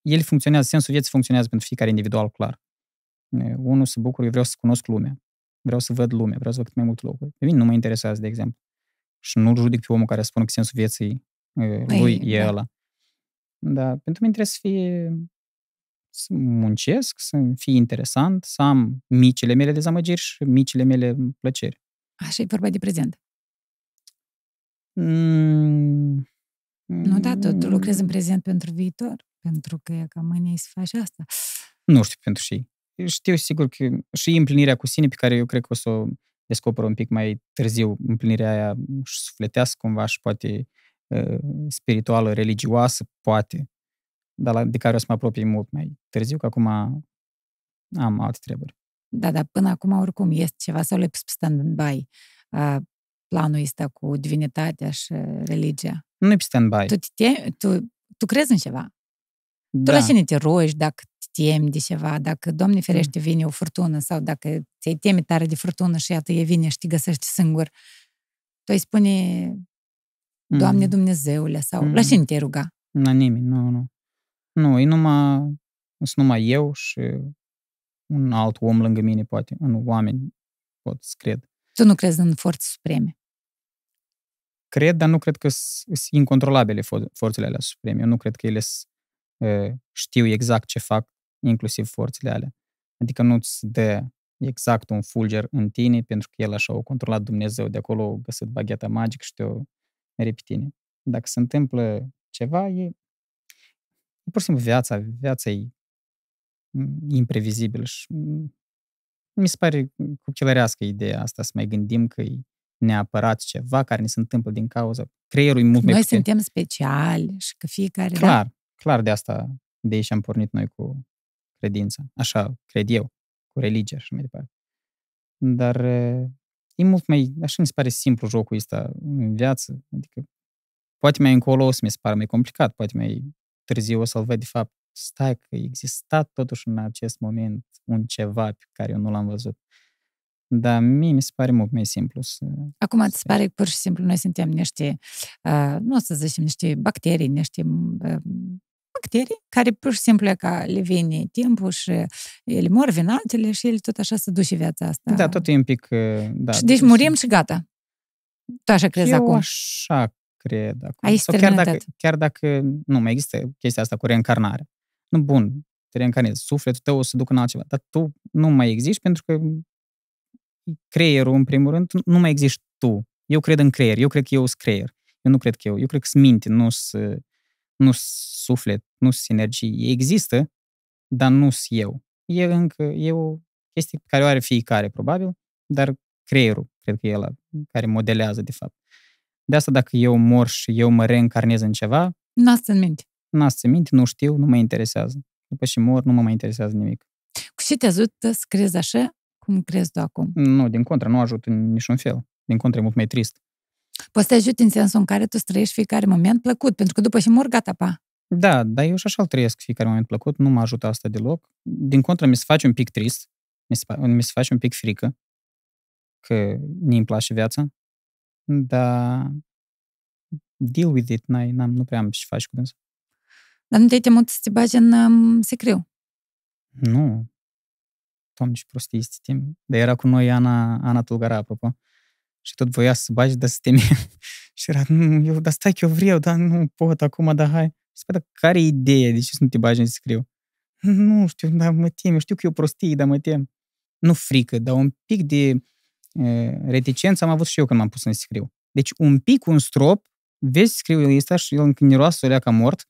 El funcționează, sensul vieții funcționează pentru fiecare individual, clar. Unul se bucură, eu vreau să cunosc lumea, vreau să văd lumea, vreau să văd cât mai multe locuri. Pe mine nu mă interesează, de exemplu. Și nu judec pe omul care spune că sensul vieții păi, lui e da. ăla. Da, pentru mine trebuie să fie să muncesc, să fie interesant, să am micile mele dezamăgiri și micile mele plăceri. Așa e vorba de prezent. Mm. Nu, da, tu, tu lucrezi în prezent pentru viitor, pentru că e ca mâine ai să faci asta. Nu știu pentru și Știu sigur că și împlinirea cu sine, pe care eu cred că o să o descoper un pic mai târziu, împlinirea aia sufletească cumva și poate uh, Ă, spirituală, religioasă, poate, dar la, de care o să mă apropii mult mai târziu, că acum am alte treburi. Da, dar până acum oricum este ceva sau le stand-by planul ăsta cu divinitatea și religia. Nu e stand-by. Tu, te, tu, tu crezi în ceva. Da. Tu la cine da. te rogi dacă te temi de ceva, dacă, Doamne mm. ferește, vine o furtună sau dacă ți-ai teme tare de furtună și iată, e vine și te găsești singur. Tu îi spune Mm. Doamne Dumnezeule, sau mm. la cine te ruga? La nimeni, nu, nu. Nu, e numai, sunt numai eu și un alt om lângă mine, poate, un oameni, pot să cred. Tu nu crezi în forțe supreme? Cred, dar nu cred că sunt incontrolabile forțele alea supreme. Eu nu cred că ele știu exact ce fac, inclusiv forțele alea. Adică nu-ți dă exact un fulger în tine, pentru că el așa o controlat Dumnezeu, de acolo a găsit bagheta magică și te mere pe tine. Dacă se întâmplă ceva, e, e pur și simplu viața. Viața e imprevizibilă și mi se pare copilărească ideea asta să mai gândim că e neapărat ceva care ne se întâmplă din cauza creierul e mult noi mai Noi suntem speciali și că fiecare... Da? Clar, da? clar de asta, de aici am pornit noi cu credința. Așa cred eu, cu religia și mai departe. Dar E mult mai, așa mi se pare simplu jocul ăsta în viață. Adică, poate mai încolo o să mi se pare mai complicat, poate mai târziu o să-l văd de fapt. Stai că exista totuși în acest moment un ceva pe care eu nu l-am văzut. Dar mie mi se pare mult mai simplu să... Acum îți pare că pur și simplu noi suntem niște, uh, nu o să zicem niște bacterii, niște uh, bacterii care pur și simplu ca le vine timpul și ele mor vin altele și ele tot așa se duce viața asta. Da, tot e un pic... Uh, da, și, deci, deci murim și gata. Tu așa crezi eu acum? așa cred acum. Ai chiar dacă, chiar dacă nu mai există chestia asta cu reîncarnare. Nu, bun, te reîncarnezi, sufletul tău o să ducă în altceva, dar tu nu mai existi pentru că creierul, în primul rând, nu mai existi tu. Eu cred în creier, eu cred că eu sunt creier. Eu nu cred că eu, eu cred că sunt minte, nu sunt nu suflet, nu sinergie. Există, dar nu sunt eu. E încă, e o chestie pe care o are fiecare, probabil, dar creierul, cred că e la care modelează, de fapt. De asta, dacă eu mor și eu mă reîncarnez în ceva... N-ați în minte. N-ați în minte, nu știu, nu mă interesează. După și mor, nu mă mai interesează nimic. Cu ce te ajută să crezi așa cum crezi tu acum? Nu, din contră, nu ajută în niciun fel. Din contră, e mult mai trist. Poți să te în sensul în care tu trăiești fiecare moment plăcut, pentru că după și mor, gata, pa. Da, dar eu și așa trăiesc fiecare moment plăcut, nu mă ajută asta deloc. Din contră, mi se face un pic trist, mi se, mi se face un pic frică că ne îmi place viața, dar deal with it, n-ai, n-am, nu prea am ce faci cu dânsul. Dar nu te-ai temut să te bagi în um, secret? Nu. Tom, ce prostii este timp. Dar era cu noi Ana, Ana Tulgara, apropo. Și tot voia să bagi, dar să teme. și era, nu, eu, dar stai că eu vreau, dar nu pot acum, dar hai. Și dar care e ideea? De ce să nu te bagi în scriu? Nu știu, dar mă tem, eu știu că eu prostii, dar mă tem. Nu frică, dar un pic de e, reticență am avut și eu când m-am pus în scriu. Deci un pic, un strop, vezi scriu el este și el încă niroasă, o ca mort,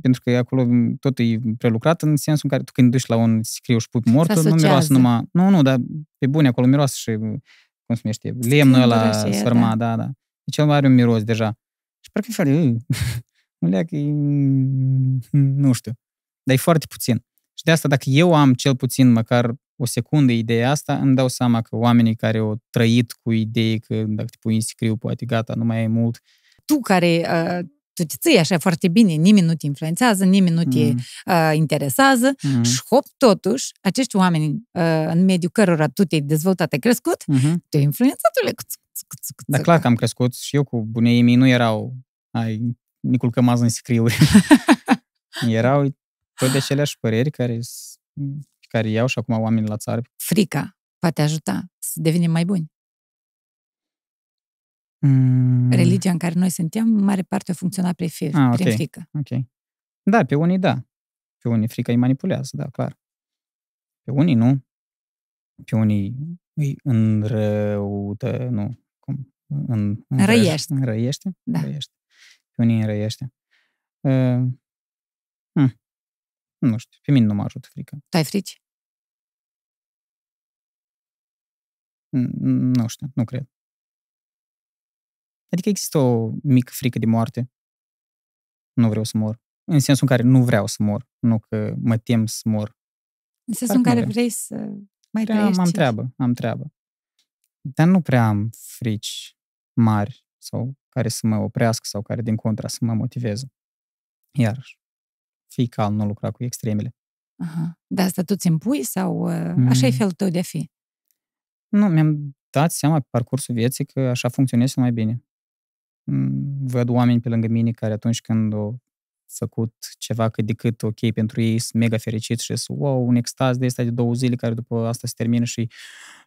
pentru că acolo tot e prelucrat în sensul în care tu când duci la un scriu și pui mortul nu miroase numai... Nu, nu, dar pe bune acolo miroase și cum se numește, lemnul ăla sfârma, da. da, da. Deci el are un miros deja. Și parcă e foarte... un leac, e, hmm, nu știu. Dar e foarte puțin. Și de asta, dacă eu am cel puțin măcar o secundă ideea asta, îmi dau seama că oamenii care au trăit cu idei că dacă te pui în scriu, poate gata, nu mai e mult. Tu care uh, tu te ții așa foarte bine, nimeni nu te influențează, nimeni nu te mm. uh, interesează mm. și hop, totuși, acești oameni uh, în mediul cărora tu te-ai dezvoltat, ai crescut, mm-hmm. te-ai influențat, Dar clar că am crescut și eu cu bunei mei nu erau ai Nicol Cămaz în scriuri. erau tot de aceleași păreri care, care iau și acum oamenii la țară. Frica poate ajuta să devenim mai buni. Mm. Religia în care noi suntem, mare parte a funcționat prin, fi, ah, prin frică. Ok. Da, pe unii da. Pe unii frica îi manipulează, da, clar. Pe unii nu. Pe unii îi înrăută, nu, cum, în, înrăiește. Înrăiește? Da. Înrăiește. Pe unii înrăiește. Uh, hm. Nu știu, pe mine nu mă ajută frica. Tu ai frici? Nu știu, nu cred. Adică există o mică frică de moarte. Nu vreau să mor. În sensul în care nu vreau să mor, nu că mă tem să mor. În sensul în care vrei să mai prea trăiești. Am treabă, am treabă. Dar nu prea am frici mari sau care să mă oprească sau care, din contra, să mă motiveze. Iar fii calm, nu lucra cu extremele. Aha. Dar asta tu ți pui sau mm. așa e mm. felul tău de a fi? Nu, mi-am dat seama pe parcursul vieții că așa funcționează mai bine. Mm, văd oameni pe lângă mine care atunci când au făcut ceva cât de cât ok pentru ei, sunt mega fericit și sunt wow, un extaz de asta de două zile care după asta se termină și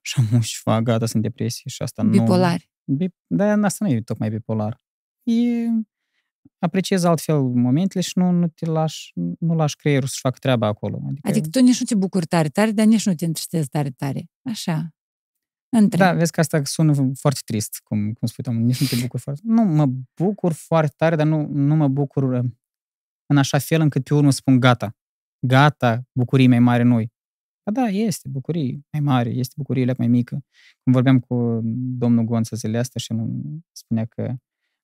și am și fac, gata, sunt depresie și asta Bipolar. nu... Bipolar. Bip, dar asta nu e tocmai bipolar. E, apreciez altfel momentele și nu, nu te lași, nu lași creierul să-și facă treaba acolo. Adică, adică tu nici nu te bucuri tare tare, dar nici nu te întristezi tare tare. Așa. Între. Da, vezi că asta sună foarte trist, cum, cum spui, Tom, nici nu te bucur foarte... Nu, mă bucur foarte tare, dar nu, nu mă bucur uh, în așa fel încât pe urmă spun gata. Gata, bucurii mai mare noi. Da, da, este bucurie mai mare, este bucurie mai mică. Când vorbeam cu domnul Gonță zilele astea și spunea că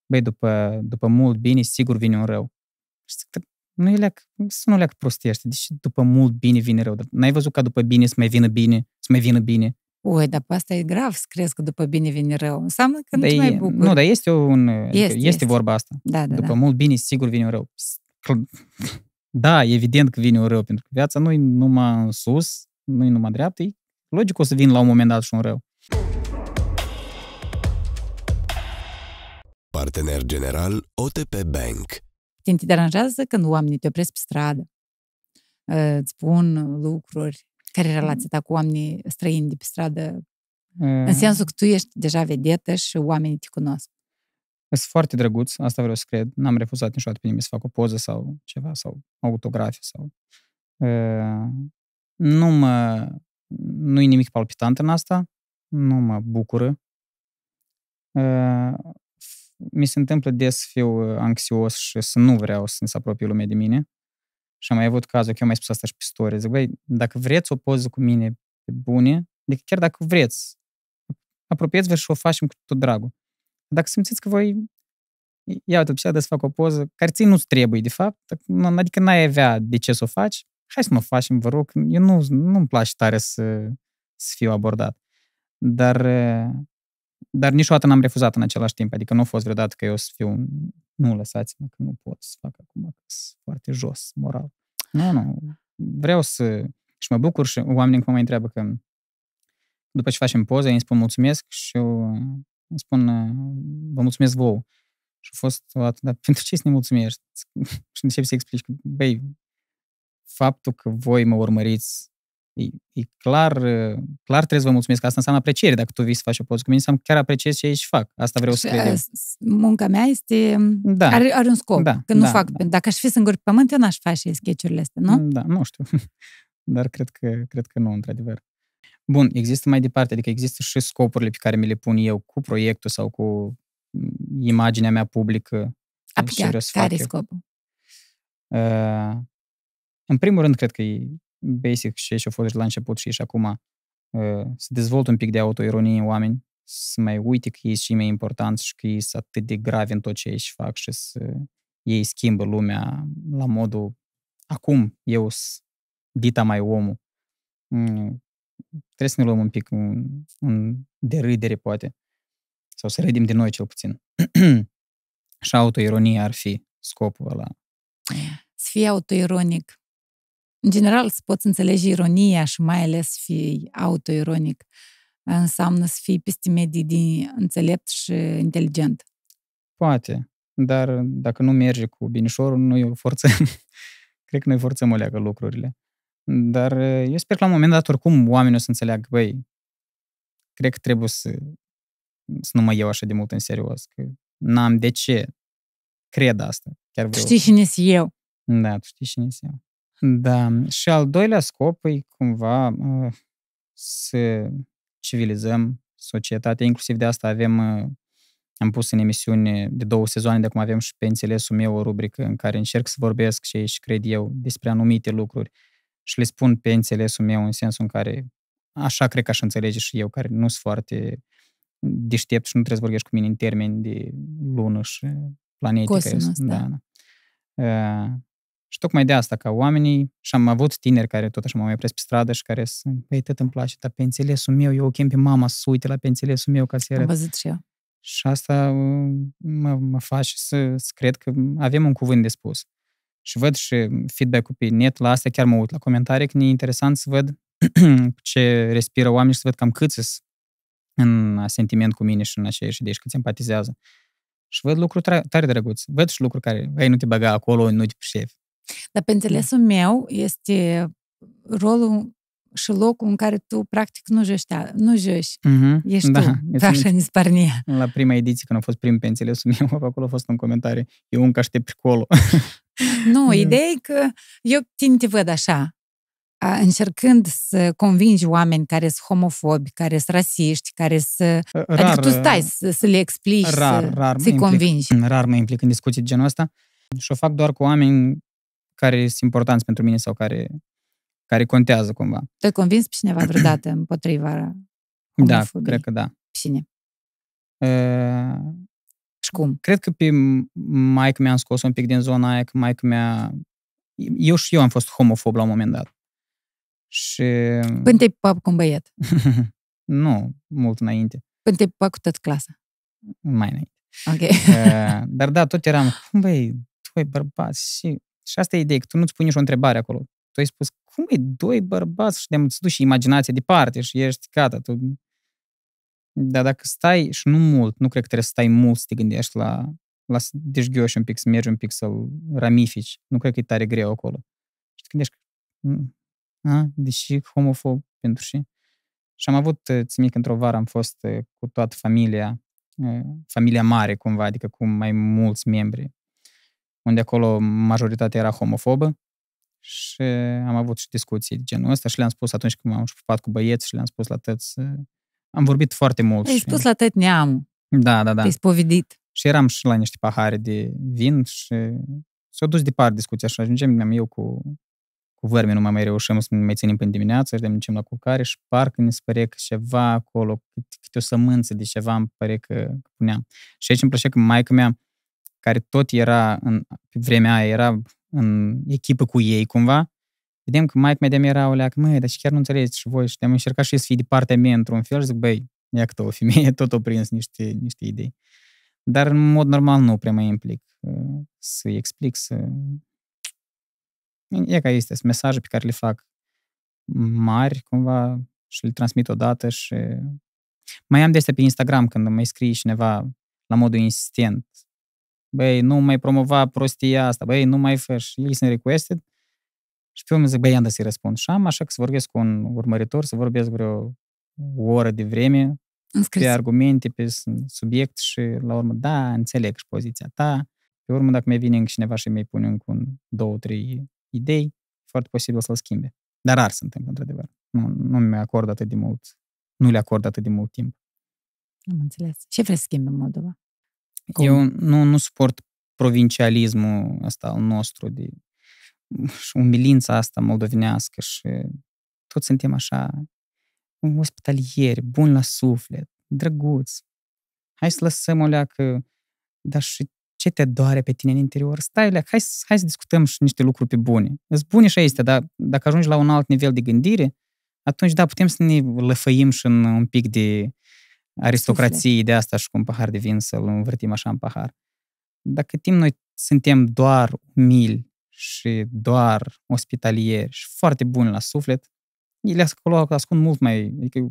băi, după, după mult bine, sigur vine un rău. Și zic, nu e leac, să nu leac prostiește. Deci după mult bine vine rău. Dar n-ai văzut ca după bine să mai vină bine, să mai vină bine. Ой, dar pe asta e grav să crezi că după bine vine rău. Înseamnă că da nu e, mai bucur. Nu, dar este, un, este, este, este vorba asta. Da, da, după da. mult bine, sigur vine rău. Da, evident că vine un rău, pentru că viața nu e numai în sus, nu e numai dreaptă, logic o să vin la un moment dat și un rău. Partener general OTP Bank. Când te deranjează când oamenii te opresc pe stradă, îți spun lucruri care e relația mm. ta cu oamenii străini de pe stradă? În mm. sensul că tu ești deja vedetă și oamenii te cunosc. Sunt foarte drăguț, asta vreau să cred. N-am refuzat niciodată pe nimeni să fac o poză sau ceva, sau autografi sau... Nu mă... nu e nimic palpitant în asta. Nu mă bucură. Mi se întâmplă des să fiu uh, anxios și să nu vreau să se apropie lumea de mine. Și am mai avut cazul, că eu mai spus asta și pe story. Zic, băi, dacă vreți o poză cu mine pe bune, adică chiar dacă vreți, apropieți vă și o facem cu tot dragul. Dacă simțiți că voi ia uite, să fac o poză, care ție nu-ți trebuie, de fapt, adică n-ai avea de ce să o faci, hai să nu facem, vă rog, eu nu, nu-mi place tare să, să fiu abordat. Dar dar niciodată n-am refuzat în același timp. Adică nu a fost vreodată că eu să fiu, nu lăsați-mă, că nu pot să fac acum, că sunt foarte jos, moral. Nu, nu, vreau să... Și mă bucur și oamenii încă mă mai întreabă că după ce facem poze, îi spun mulțumesc și eu uh, îmi spun uh, vă mulțumesc vouă. Și a fost o dată, dar pentru ce să ne mulțumești? și încep să explici că, băi, faptul că voi mă urmăriți E, clar, uh, clar trebuie să vă mulțumesc. Asta înseamnă apreciere. Dacă tu vii să faci o poză cu mine, înseamnă chiar apreciez ce și fac. Asta vreau să cred uh, Munca mea este... Um, da. Are, are un scop. Da, că nu da, fac... Da. Dacă aș fi singur pe pământ, eu n-aș face sketch-urile astea, nu? Da, nu știu. Dar cred că, cred că nu, într-adevăr. Bun, există mai departe, adică există și scopurile pe care mi le pun eu cu proiectul sau cu mm, imaginea mea publică. Apoi care e scopul? Uh, în primul rând, cred că e basic și ce a fost și la început și și acum, uh, să dezvolt un pic de autoironie în oameni, să mai uite că ei și mai important și că ei sunt atât de grav în tot ce ei fac și să ei schimbă lumea la modul acum eu sunt dita mai omul. Mm, trebuie să ne luăm un pic un, un de râdere, poate. Sau să râdem de noi, cel puțin. și autoironia ar fi scopul ăla. Să fii autoironic. În general, să poți înțelege ironia și mai ales să fii autoironic înseamnă să fii peste medii de înțelept și inteligent. Poate, dar dacă nu merge cu binișorul, noi forță. Cred că noi forțăm o leagă lucrurile. Dar eu sper că la un moment dat, oricum, oamenii o să înțeleagă, băi, cred că trebuie să, să nu mă iau așa de mult în serios, că n-am de ce. Cred asta. Chiar vreau. Tu știi cine eu. Da, tu știi cine eu. Da. Și al doilea scop e cumva uh, să civilizăm societatea. Inclusiv de asta avem, uh, am pus în emisiune de două sezoane, de acum avem și pe înțelesul meu o rubrică în care încerc să vorbesc și aici, cred eu, despre anumite lucruri și le spun pe înțelesul meu în sensul în care așa cred că aș înțelege și eu, care nu sunt foarte deștept și nu trebuie să vorbești cu mine în termeni de lună și planetică. Cosmos, da. da. da. Uh, și tocmai de asta, ca oamenii, și am avut tineri care tot așa m-au mai opresc pe stradă și care sunt, păi, tot îmi place, dar pe înțelesul meu, eu o chem pe mama să uite la pe înțelesul meu ca să arăt. Am văzut și eu. Și asta uh, mă, mă face să, să cred că avem un cuvânt de spus. Și văd și feedback-ul pe net la asta, chiar mă uit la comentarii, că e interesant să văd ce respiră oamenii și să văd cam câți sunt în sentiment cu mine și în aceeași și și cât se empatizează. Și văd lucruri tare drăguți. Văd și lucruri care, ei, nu te băga acolo, nu te pricepi. Dar pe înțelesul meu este rolul și locul în care tu practic nu joci, nu joci. Mm-hmm. ești da, tu, da, așa în Isparnia. La prima ediție, când a fost prim pe înțelesul meu, acolo a fost un comentariu, eu încă aștept acolo. nu, da. ideea e că eu timp te văd așa, încercând să convingi oameni care sunt homofobi, care sunt rasiști, care sunt... Rar, adică tu stai uh, să, să le explici, rar, să, rar să-i implic, convingi. rar mă implic în discuții de genul ăsta și o fac doar cu oameni care sunt importanți pentru mine sau care, care contează cumva. Tu ai convins pe cineva vreodată împotriva Da, cred că da. Cine? Uh, și cum? Cred că pe maică mi-am scos un pic din zona aia, că maică mea... Eu și eu am fost homofob la un moment dat. Și... Când te-ai pupat cu un băiat? nu, mult înainte. Când te-ai pupat cu tot clasa? Mai înainte. Ok. uh, dar da, tot eram, băi, tu ai bărbați și și asta e ideea, că tu nu-ți pui nicio întrebare acolo. Tu ai spus, cum e doi bărbați și de-am duci imaginația departe și ești gata, tu... Dar dacă stai și nu mult, nu cred că trebuie să stai mult să te gândești la, la să deșghioși un pic, să mergi un pic, să-l ramifici. Nu cred că e tare greu acolo. Și te gândești, mm, a, deși homofob, pentru și... Și am avut, eh, țin că într-o vară am fost eh, cu toată familia, eh, familia mare cumva, adică cu mai mulți membri unde acolo majoritatea era homofobă și am avut și discuții de genul ăsta și le-am spus atunci când m-am șupat cu băieți și le-am spus la tăți. Uh, am vorbit foarte mult. Ai și... spus la tăți neam. Da, da, da. Te-ai spovedit. Și eram și la niște pahare de vin și s au dus departe discuția și ajungem eu cu, cu vârmi, nu mai mai reușim să ne mai ținem până dimineața și ne la culcare și parcă ne spărea că ceva acolo, câte, câte o sămânță de ceva îmi pare că, că puneam. Și aici îmi plăcea că maica mea care tot era, în, pe vremea aia, era în echipă cu ei cumva, vedem că mai mai era o leacă, măi, dar și chiar nu înțelegeți și voi și am încercat și să fii de partea mea într-un fel și zic, băi, ia că o femeie tot o prins niște, niște idei. Dar în mod normal nu prea mă implic uh, să-i explic, să... E ca este, sunt mesaje pe care le fac mari cumva și le transmit odată și... Mai am de pe Instagram când mă scrie cineva la modul insistent băi, nu mai promova prostia asta, băi, nu mai fă și requested. Și pe eu mi zic, băi, am să-i răspund. Și am așa că să vorbesc cu un urmăritor, să vorbesc vreo o oră de vreme pe argumente, pe subiect și la urmă, da, înțeleg și poziția ta. Pe urmă, dacă mai vine cineva și mi pune cu un, două, trei idei, foarte posibil să-l schimbe. Dar rar se întâmplă, într-adevăr. Nu, nu mi acord atât de mult. Nu le acord atât de mult timp. Am înțeles. Ce vrei să schimbi în Moldova? Cum? Eu nu, nu suport provincialismul ăsta al nostru de, și umilința asta moldovenească și toți suntem așa ospitalieri, buni la suflet, drăguți. Hai să lăsăm o leacă, dar și ce te doare pe tine în interior? Stai, leac, hai, hai să discutăm și niște lucruri pe bune. Sunt bune și este, dar dacă ajungi la un alt nivel de gândire, atunci, da, putem să ne lăfăim și în un pic de aristocrației de asta și cu un pahar de vin să-l învârtim așa în pahar. Dacă timp noi suntem doar umili și doar ospitalieri și foarte buni la suflet, ele acolo ascund mult mai... Adică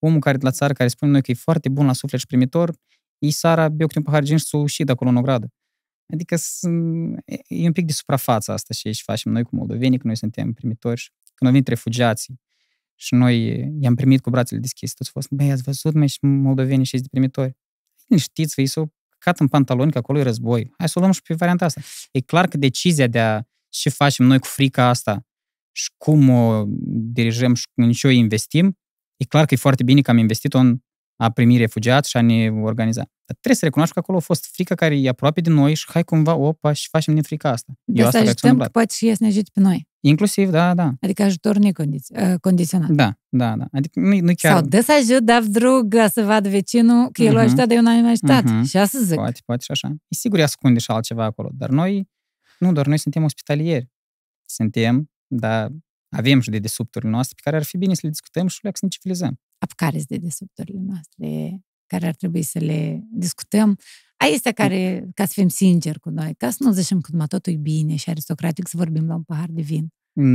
omul care de la țară care spune noi că e foarte bun la suflet și primitor, ei sara, bea câte un pahar de vin și s-o uși de acolo în ogradă. Adică e un pic de suprafață asta și aici facem noi cu moldovenii, că noi suntem primitori și când au venit refugiații și noi i-am primit cu brațele deschise. Toți fost, băi, ați văzut, mai și moldoveni și primitori. Nu știți, vă, s-au căcat în pantaloni, că acolo e război. Hai să o luăm și pe varianta asta. E clar că decizia de a ce facem noi cu frica asta și cum o dirijăm și în ce o investim, e clar că e foarte bine că am investit-o în a primi refugiați și a ne organiza. Dar trebuie să recunoști că acolo a fost frica care e aproape de noi și hai cumva, opa, și facem din frica asta. De Eu asta să ajutăm că poate și ies neagit pe noi. Inclusiv, da, da. Adică ajutor necondiționat. Uh, da, da, da. Adică nu, nu chiar... Sau de să ajut, dar druga să vadă vecinul că el mhm. uh-huh. a ajutat, dar eu n-am ajutat. Uh-huh. Mhm. Și asta zic. Poate, poate și așa. E sigur, ascunde și altceva acolo. Dar noi, nu, doar noi suntem ospitalieri. Suntem, dar avem și de desubturile noastre pe care ar fi bine să le discutăm și le să ne civilizăm apcare de dedesubturile noastre, care ar trebui să le discutăm. este hm. care, ca să fim sinceri cu noi, ca să nu zicem că numai totul e bine și aristocratic să vorbim la un pahar de vin.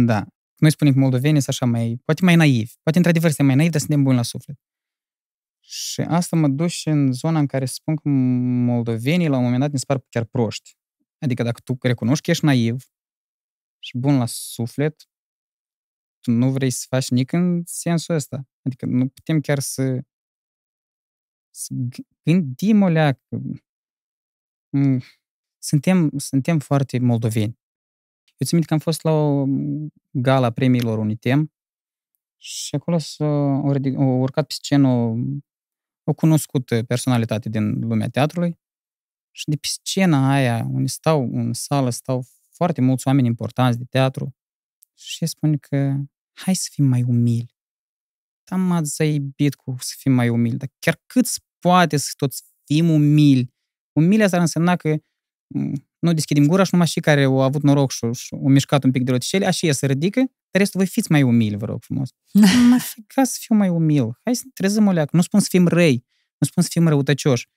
Da. Noi spunem că moldovenii sunt așa mai, poate mai naivi. Poate într-adevăr suntem mai naivi, dar suntem buni la suflet. Și asta mă duce în zona în care spun că moldovenii la un moment dat ne spar chiar proști. Adică dacă tu recunoști că ești naiv și bun la suflet, tu nu vrei să faci nici în sensul ăsta. Adică nu putem chiar să, să gândim o leacă. Suntem, suntem foarte moldoveni. Eu țin că am fost la o gala premiilor Unitem și acolo s-a urcat pe scenă o, o cunoscută personalitate din lumea teatrului și de pe scena aia, unde stau în sală, stau foarte mulți oameni importanți de teatru și spun că hai să fim mai umili am ați zaibit cu să fim mai umili, dar chiar cât poate să toți fim umili? Umili asta ar însemna că nu deschidem gura și numai și care au avut noroc și au mișcat un pic de rotișele, așa să ridică, dar este voi fiți mai umili, vă rog frumos. Mă fica să fiu mai umil. Hai să ne trezăm o leacă. Nu spun să fim răi, nu spun să fim răutăcioși.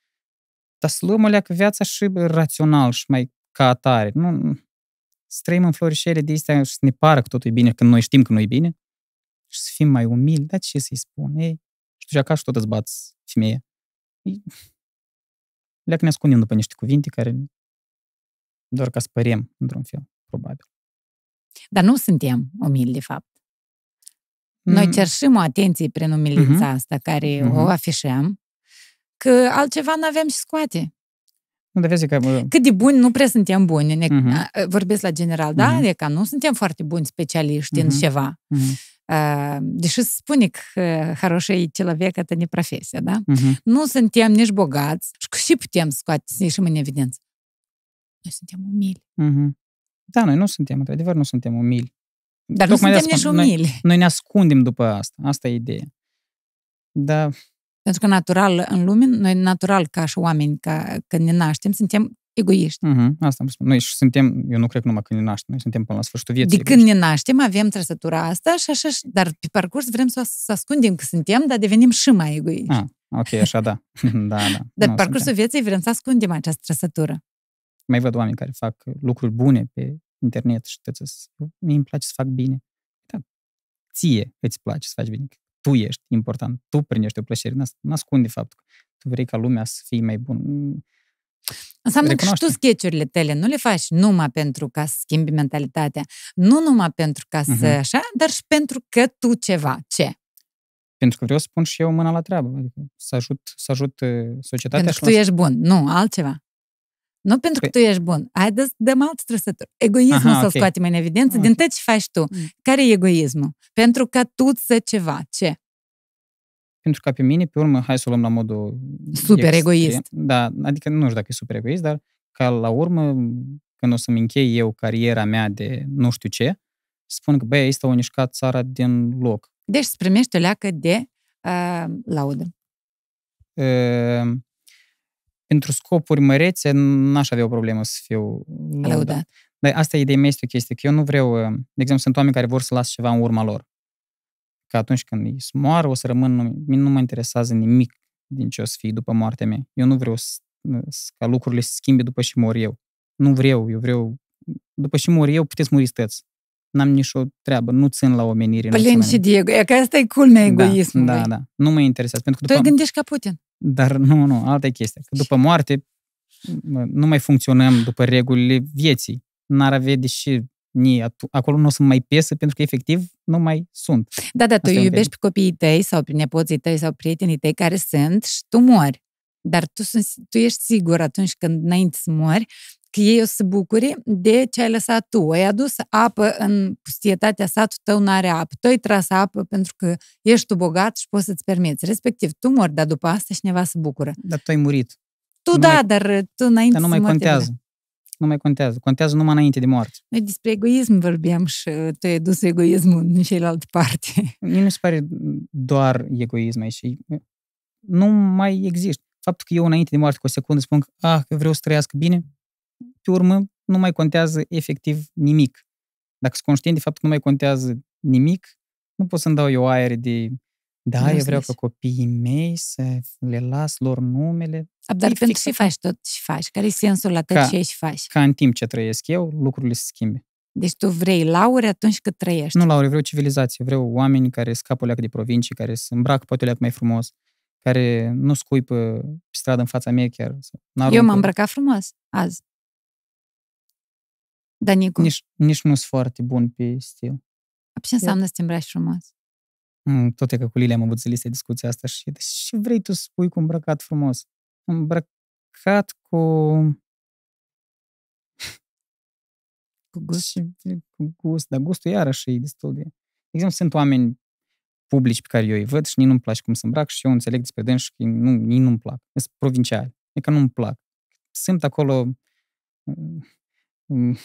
Dar să luăm o leacă viața și rațional și mai ca atare. Nu, să trăim în florișele de astea și să ne pară că totul e bine, când noi știm că nu e bine și să fim mai umili, dar ce să-i spun? Ei, știu, și acasă tot îți bați femeia. Leacă ne ascundem după niște cuvinte care doar ca spărem, într-un fel, probabil. Dar nu suntem umili, de fapt. Noi mm. cerșim o atenție prin umilința uh-huh. asta, care uh-huh. o mhm. afișăm, că altceva nu avem și scoate. Nu, dar vezi că... Cât de buni, nu prea suntem buni. Ne, uh-huh. Vorbesc la general, Uh-huh. E ca nu suntem foarte buni specialiști uh-huh. în ceva. Uh-huh. Deși spune că хороший человек это не профессия, da? Uh-huh. Nu suntem nici bogați și putem scoate să ieșim în evidență. Noi suntem umili. Uh-huh. Da, noi nu suntem, într-adevăr, nu suntem umili. Dar Tocmai nu suntem nici umili. Noi, noi ne ascundem după asta. Asta e ideea. Da. Pentru că natural în lume, noi natural ca și oameni, ca când ne naștem, suntem egoiști. Mm-hmm, asta am spus. Noi și suntem, eu nu cred numai când ne naștem, noi suntem până la sfârșitul vieții. De egoiști. când ne naștem avem trăsătura asta și așa, dar pe parcurs vrem să, să ascundem că suntem, dar devenim și mai egoiști. Ah, ok, așa da. da, da. Dar pe parcursul suntem. vieții vrem să ascundem această trăsătură. Mai văd oameni care fac lucruri bune pe internet și te mi îmi place să fac bine. Da, ție îți place să faci bine. Tu ești important, tu prindești o plăcere. Nu ascunde faptul că tu vrei ca lumea să fie mai bună Înseamnă că și tu sketchurile tale nu le faci numai pentru ca să schimbi mentalitatea, nu numai pentru ca să uh-huh. așa, dar și pentru că tu ceva. Ce? Pentru că vreau să pun și eu mâna la treabă, adică să ajut, să ajut uh, societatea. Pentru că tu ești bun, nu, altceva. Nu pentru că păi tu ești bun. Haideți, dăm altă trăsături. Egoismul Aha, să-l okay. scoatem în evidență okay. din tot ce faci tu. Mm. Care e egoismul? Pentru ca tu să ceva. Ce? pentru că pe mine, pe urmă, hai să o luăm la modul... Super extrem. egoist. Da, adică nu știu dacă e super egoist, dar ca la urmă, când o să-mi închei eu cariera mea de nu știu ce, spun că, băi, ăsta o mișcat țara din loc. Deci îți primești o leacă de uh, laudă. Uh, pentru scopuri mărețe, n-aș avea o problemă să fiu laudat. Dar asta e de mea, este o chestie, că eu nu vreau, uh, de exemplu, sunt oameni care vor să las ceva în urma lor că atunci când îi moară, o să rămân, nu, nu mă interesează nimic din ce o să fie după moartea mea. Eu nu vreau ca lucrurile să schimbe după ce mor eu. Nu vreau, eu vreau... După ce mor eu, puteți muri stăți. N-am nicio treabă, nu țin la omenire. Plin păi și Diego, e că asta e culmea da, egoismului. Da, da, da, nu mă interesează. Pentru că după... Tu gândești ca Putin. Dar nu, nu, alta e chestia. Că după moarte nu mai funcționăm după regulile vieții. N-ar avea de ce nie, acolo nu o să mai piesă pentru că efectiv nu mai sunt. Da, da, tu iubești pe copiii tăi sau pe nepoții tăi sau prietenii tăi care sunt și tu mori. Dar tu, sunt, tu ești sigur atunci când înainte să mori că ei o să se bucure de ce ai lăsat tu. Ai adus apă în pustietatea satul tău, nu are apă. Tu ai tras apă pentru că ești tu bogat și poți să-ți permiți. Respectiv, tu mori, dar după asta cineva se bucură. Dar tu ai murit. Tu nu da, mai... dar tu înainte dar nu mai contează. Te nu mai contează. Contează numai înainte de moarte. Noi despre egoism vorbeam și tu ai dus egoismul în celelalte parte. Mie nu se pare doar egoism aici. Nu mai există. Faptul că eu înainte de moarte cu o secundă spun că ah, vreau să trăiască bine, pe urmă nu mai contează efectiv nimic. Dacă sunt conștient de faptul că nu mai contează nimic, nu pot să-mi dau eu aer de da, eu vreau ca copiii mei să le las lor numele. Dar e pentru ce faci tot și faci? Care e sensul la tot ca, ce ești faci? Ca în timp ce trăiesc eu, lucrurile se schimbe. Deci tu vrei lauri atunci când trăiești. Nu lauri, vreau civilizație. Vreau oameni care scapă leac de provincii, care se îmbracă poate leac mai frumos, care nu scuipă pe stradă în fața mea chiar. Eu m-am îmbrăcat frumos azi. Danicu. Nici, nici nu sunt foarte bun pe stil. ce înseamnă să te îmbraci frumos? Mm, tot e că cu Lilia am avut zilele discuția asta și de ce vrei tu să spui cu îmbrăcat frumos? Îmbrăcat cu... Cu gust. Și, cu gust, dar gustul iarăși e destul de... De exemplu, sunt oameni publici pe care eu îi văd și nici nu-mi place cum să îmbrac și eu înțeleg despre dâns și nu, nici nu-mi plac. Sunt provinciali. E că nu-mi plac. Sunt acolo mm, mm,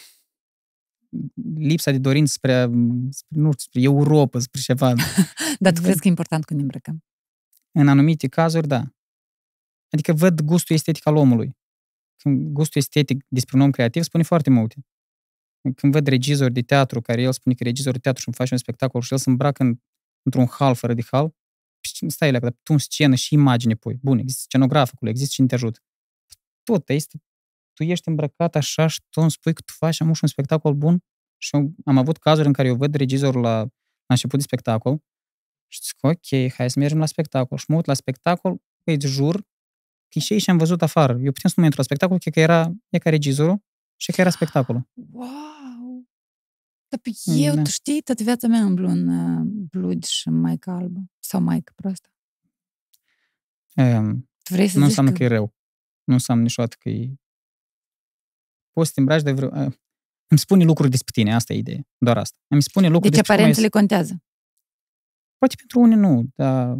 lipsa de dorință spre, spre nu știu, spre Europa, spre ceva. Dar tu crezi că e important când îmbrăcăm? În anumite cazuri, da. Adică văd gustul estetic al omului. Când gustul estetic despre un om creativ spune foarte multe. Când văd regizori de teatru, care el spune că regizorul de teatru și îmi face un spectacol și el se îmbracă în, într-un hal fără de hal, păi stai leacă, dar tu în scenă și imagine pui. Bun, există scenograficul, există cine te ajută. Tot, este tu ești îmbrăcat așa și tu îmi spui că tu faci amuși un spectacol bun? Și am avut cazuri în care eu văd regizorul la, la început de spectacol și zic, ok, hai să mergem la spectacol. Și mă uit la spectacol, îți jur că și am văzut afară. Eu putem să nu intru la spectacol, că era, e ca regizorul și că era spectacolul. Wow! Dar pe mm, eu, da. tu știi, toată viața mea îmblu în uh, blugi și maică albă. Sau maică proastă. Um, tu vrei să nu înseamnă că... că e rău. Nu înseamnă niciodată că e poți să te îmbraci de vreo... Îmi spune lucruri despre tine, asta e ideea, doar asta. Îmi spune lucruri deci aparențele contează. Poate pentru unii nu, dar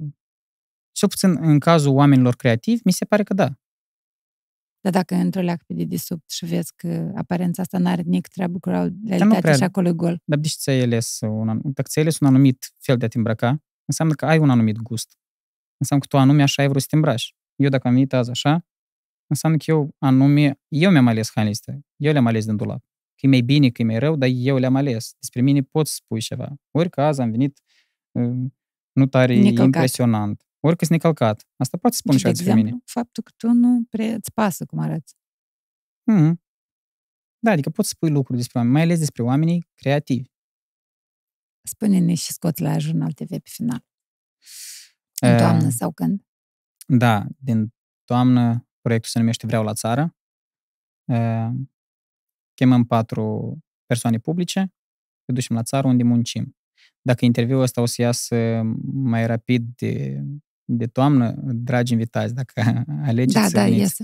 cel puțin în cazul oamenilor creativi, mi se pare că da. Dar dacă într-o leac pe dedesubt și vezi că aparența asta n-are nici treabă cu realitatea și acolo e gol. Dar de ce ți-ai ales un, dacă ți-ai ales un anumit fel de a te îmbrăca, înseamnă că ai un anumit gust. Înseamnă că tu anume așa ai vrut să te îmbraci. Eu dacă am venit azi așa, înseamnă că eu anume, eu mi-am ales hanliste, eu le-am ales din dulap. Că e mai bine, că e mai rău, dar eu le-am ales. Despre mine pot spui ceva. Orică azi am venit uh, nu tare necălcat. impresionant. Orică sunt necălcat. Asta poate spune și despre mine. faptul că tu nu prea îți pasă cum arăți. Mm-hmm. Da, adică poți spui lucruri despre oameni, mai ales despre oamenii creativi. Spune-ne și scoți la Jurnal TV pe final. În ehm. toamnă sau când? Da, din toamnă Proiectul se numește Vreau la țară. Chemăm patru persoane publice, te ducem la țară unde muncim. Dacă interviul ăsta o să iasă mai rapid de, de toamnă, dragi invitați, dacă alegeți da, să da, veniți,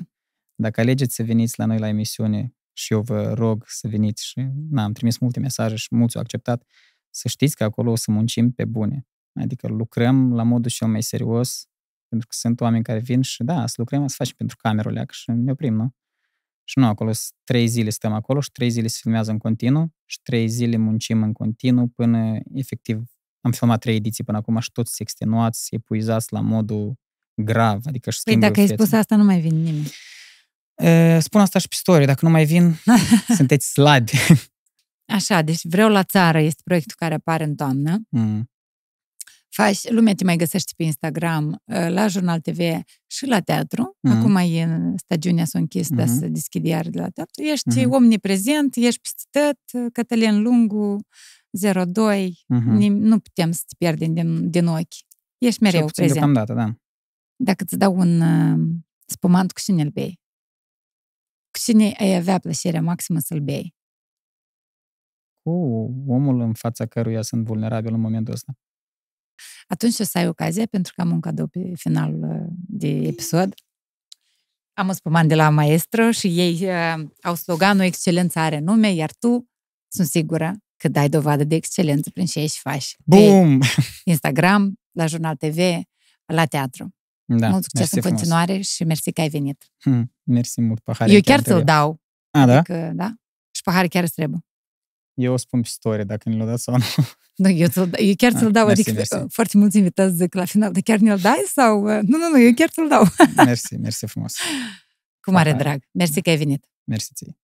dacă alegeți să veniți la noi la emisiune și eu vă rog să veniți și na, am trimis multe mesaje și mulți au acceptat, să știți că acolo o să muncim pe bune. Adică lucrăm la modul cel mai serios, pentru că sunt oameni care vin și da, să lucrăm, să facem pentru camerul și ne oprim, nu? Și nu, acolo trei zile stăm acolo și trei zile se filmează în continuu și trei zile muncim în continuu până, efectiv, am filmat trei ediții până acum și toți se extenuați, epuizați la modul grav, adică și Păi dacă ai spus asta, nu mai vin nimeni. E, spun asta și pe istorie, dacă nu mai vin, sunteți slabi. Așa, deci Vreau la țară este proiectul care apare în toamnă. Mm faci, lumea te mai găsește pe Instagram, ă, la Jurnal TV și la teatru. Mm-hmm. Acum e în stagiunea s-a închis, mm-hmm. dar mhm. se deschide iar de la teatru. Ești mm-hmm. omniprezent, ești peste tot, Cătălin Lungu, 02, mm-hmm. nu putem să te pierdem din, din ochi. Ești mereu prezent. Deocamdată, da. Dacă îți dau un uh, spumant, cu cine îl bei? Cu cine ai avea plăcerea maximă să-l bei? Cu omul în fața căruia sunt vulnerabil în momentul ăsta. Atunci o să ai ocazia, pentru că am un cadou pe final uh, de episod. Am o spuman de la maestro și ei uh, au sloganul Excelența are nume, iar tu, sunt sigură, că dai dovadă de excelență prin ce ești faci. Pe Instagram, la Jurnal TV, la teatru. Da, mult succes în continuare frumos. și mersi că ai venit. Hmm, mersi mult, pahar. Eu chiar ți-l dau. A, da? adică, da? da? Și pahar chiar îți trebuie eu o spun pe story dacă ne-l dați sau nu. Nu, da, eu, ți-l, da, eu chiar ah, ți-l dau, adică mersi. Uh, foarte mulți invitați zic la final, dar chiar ne-l dai sau... Uh, nu, nu, nu, eu chiar ți-l dau. Mersi, mersi frumos. Cu mare Aha. drag. Mersi că ai venit. Mersi ție.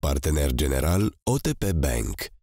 Partener general OTP Bank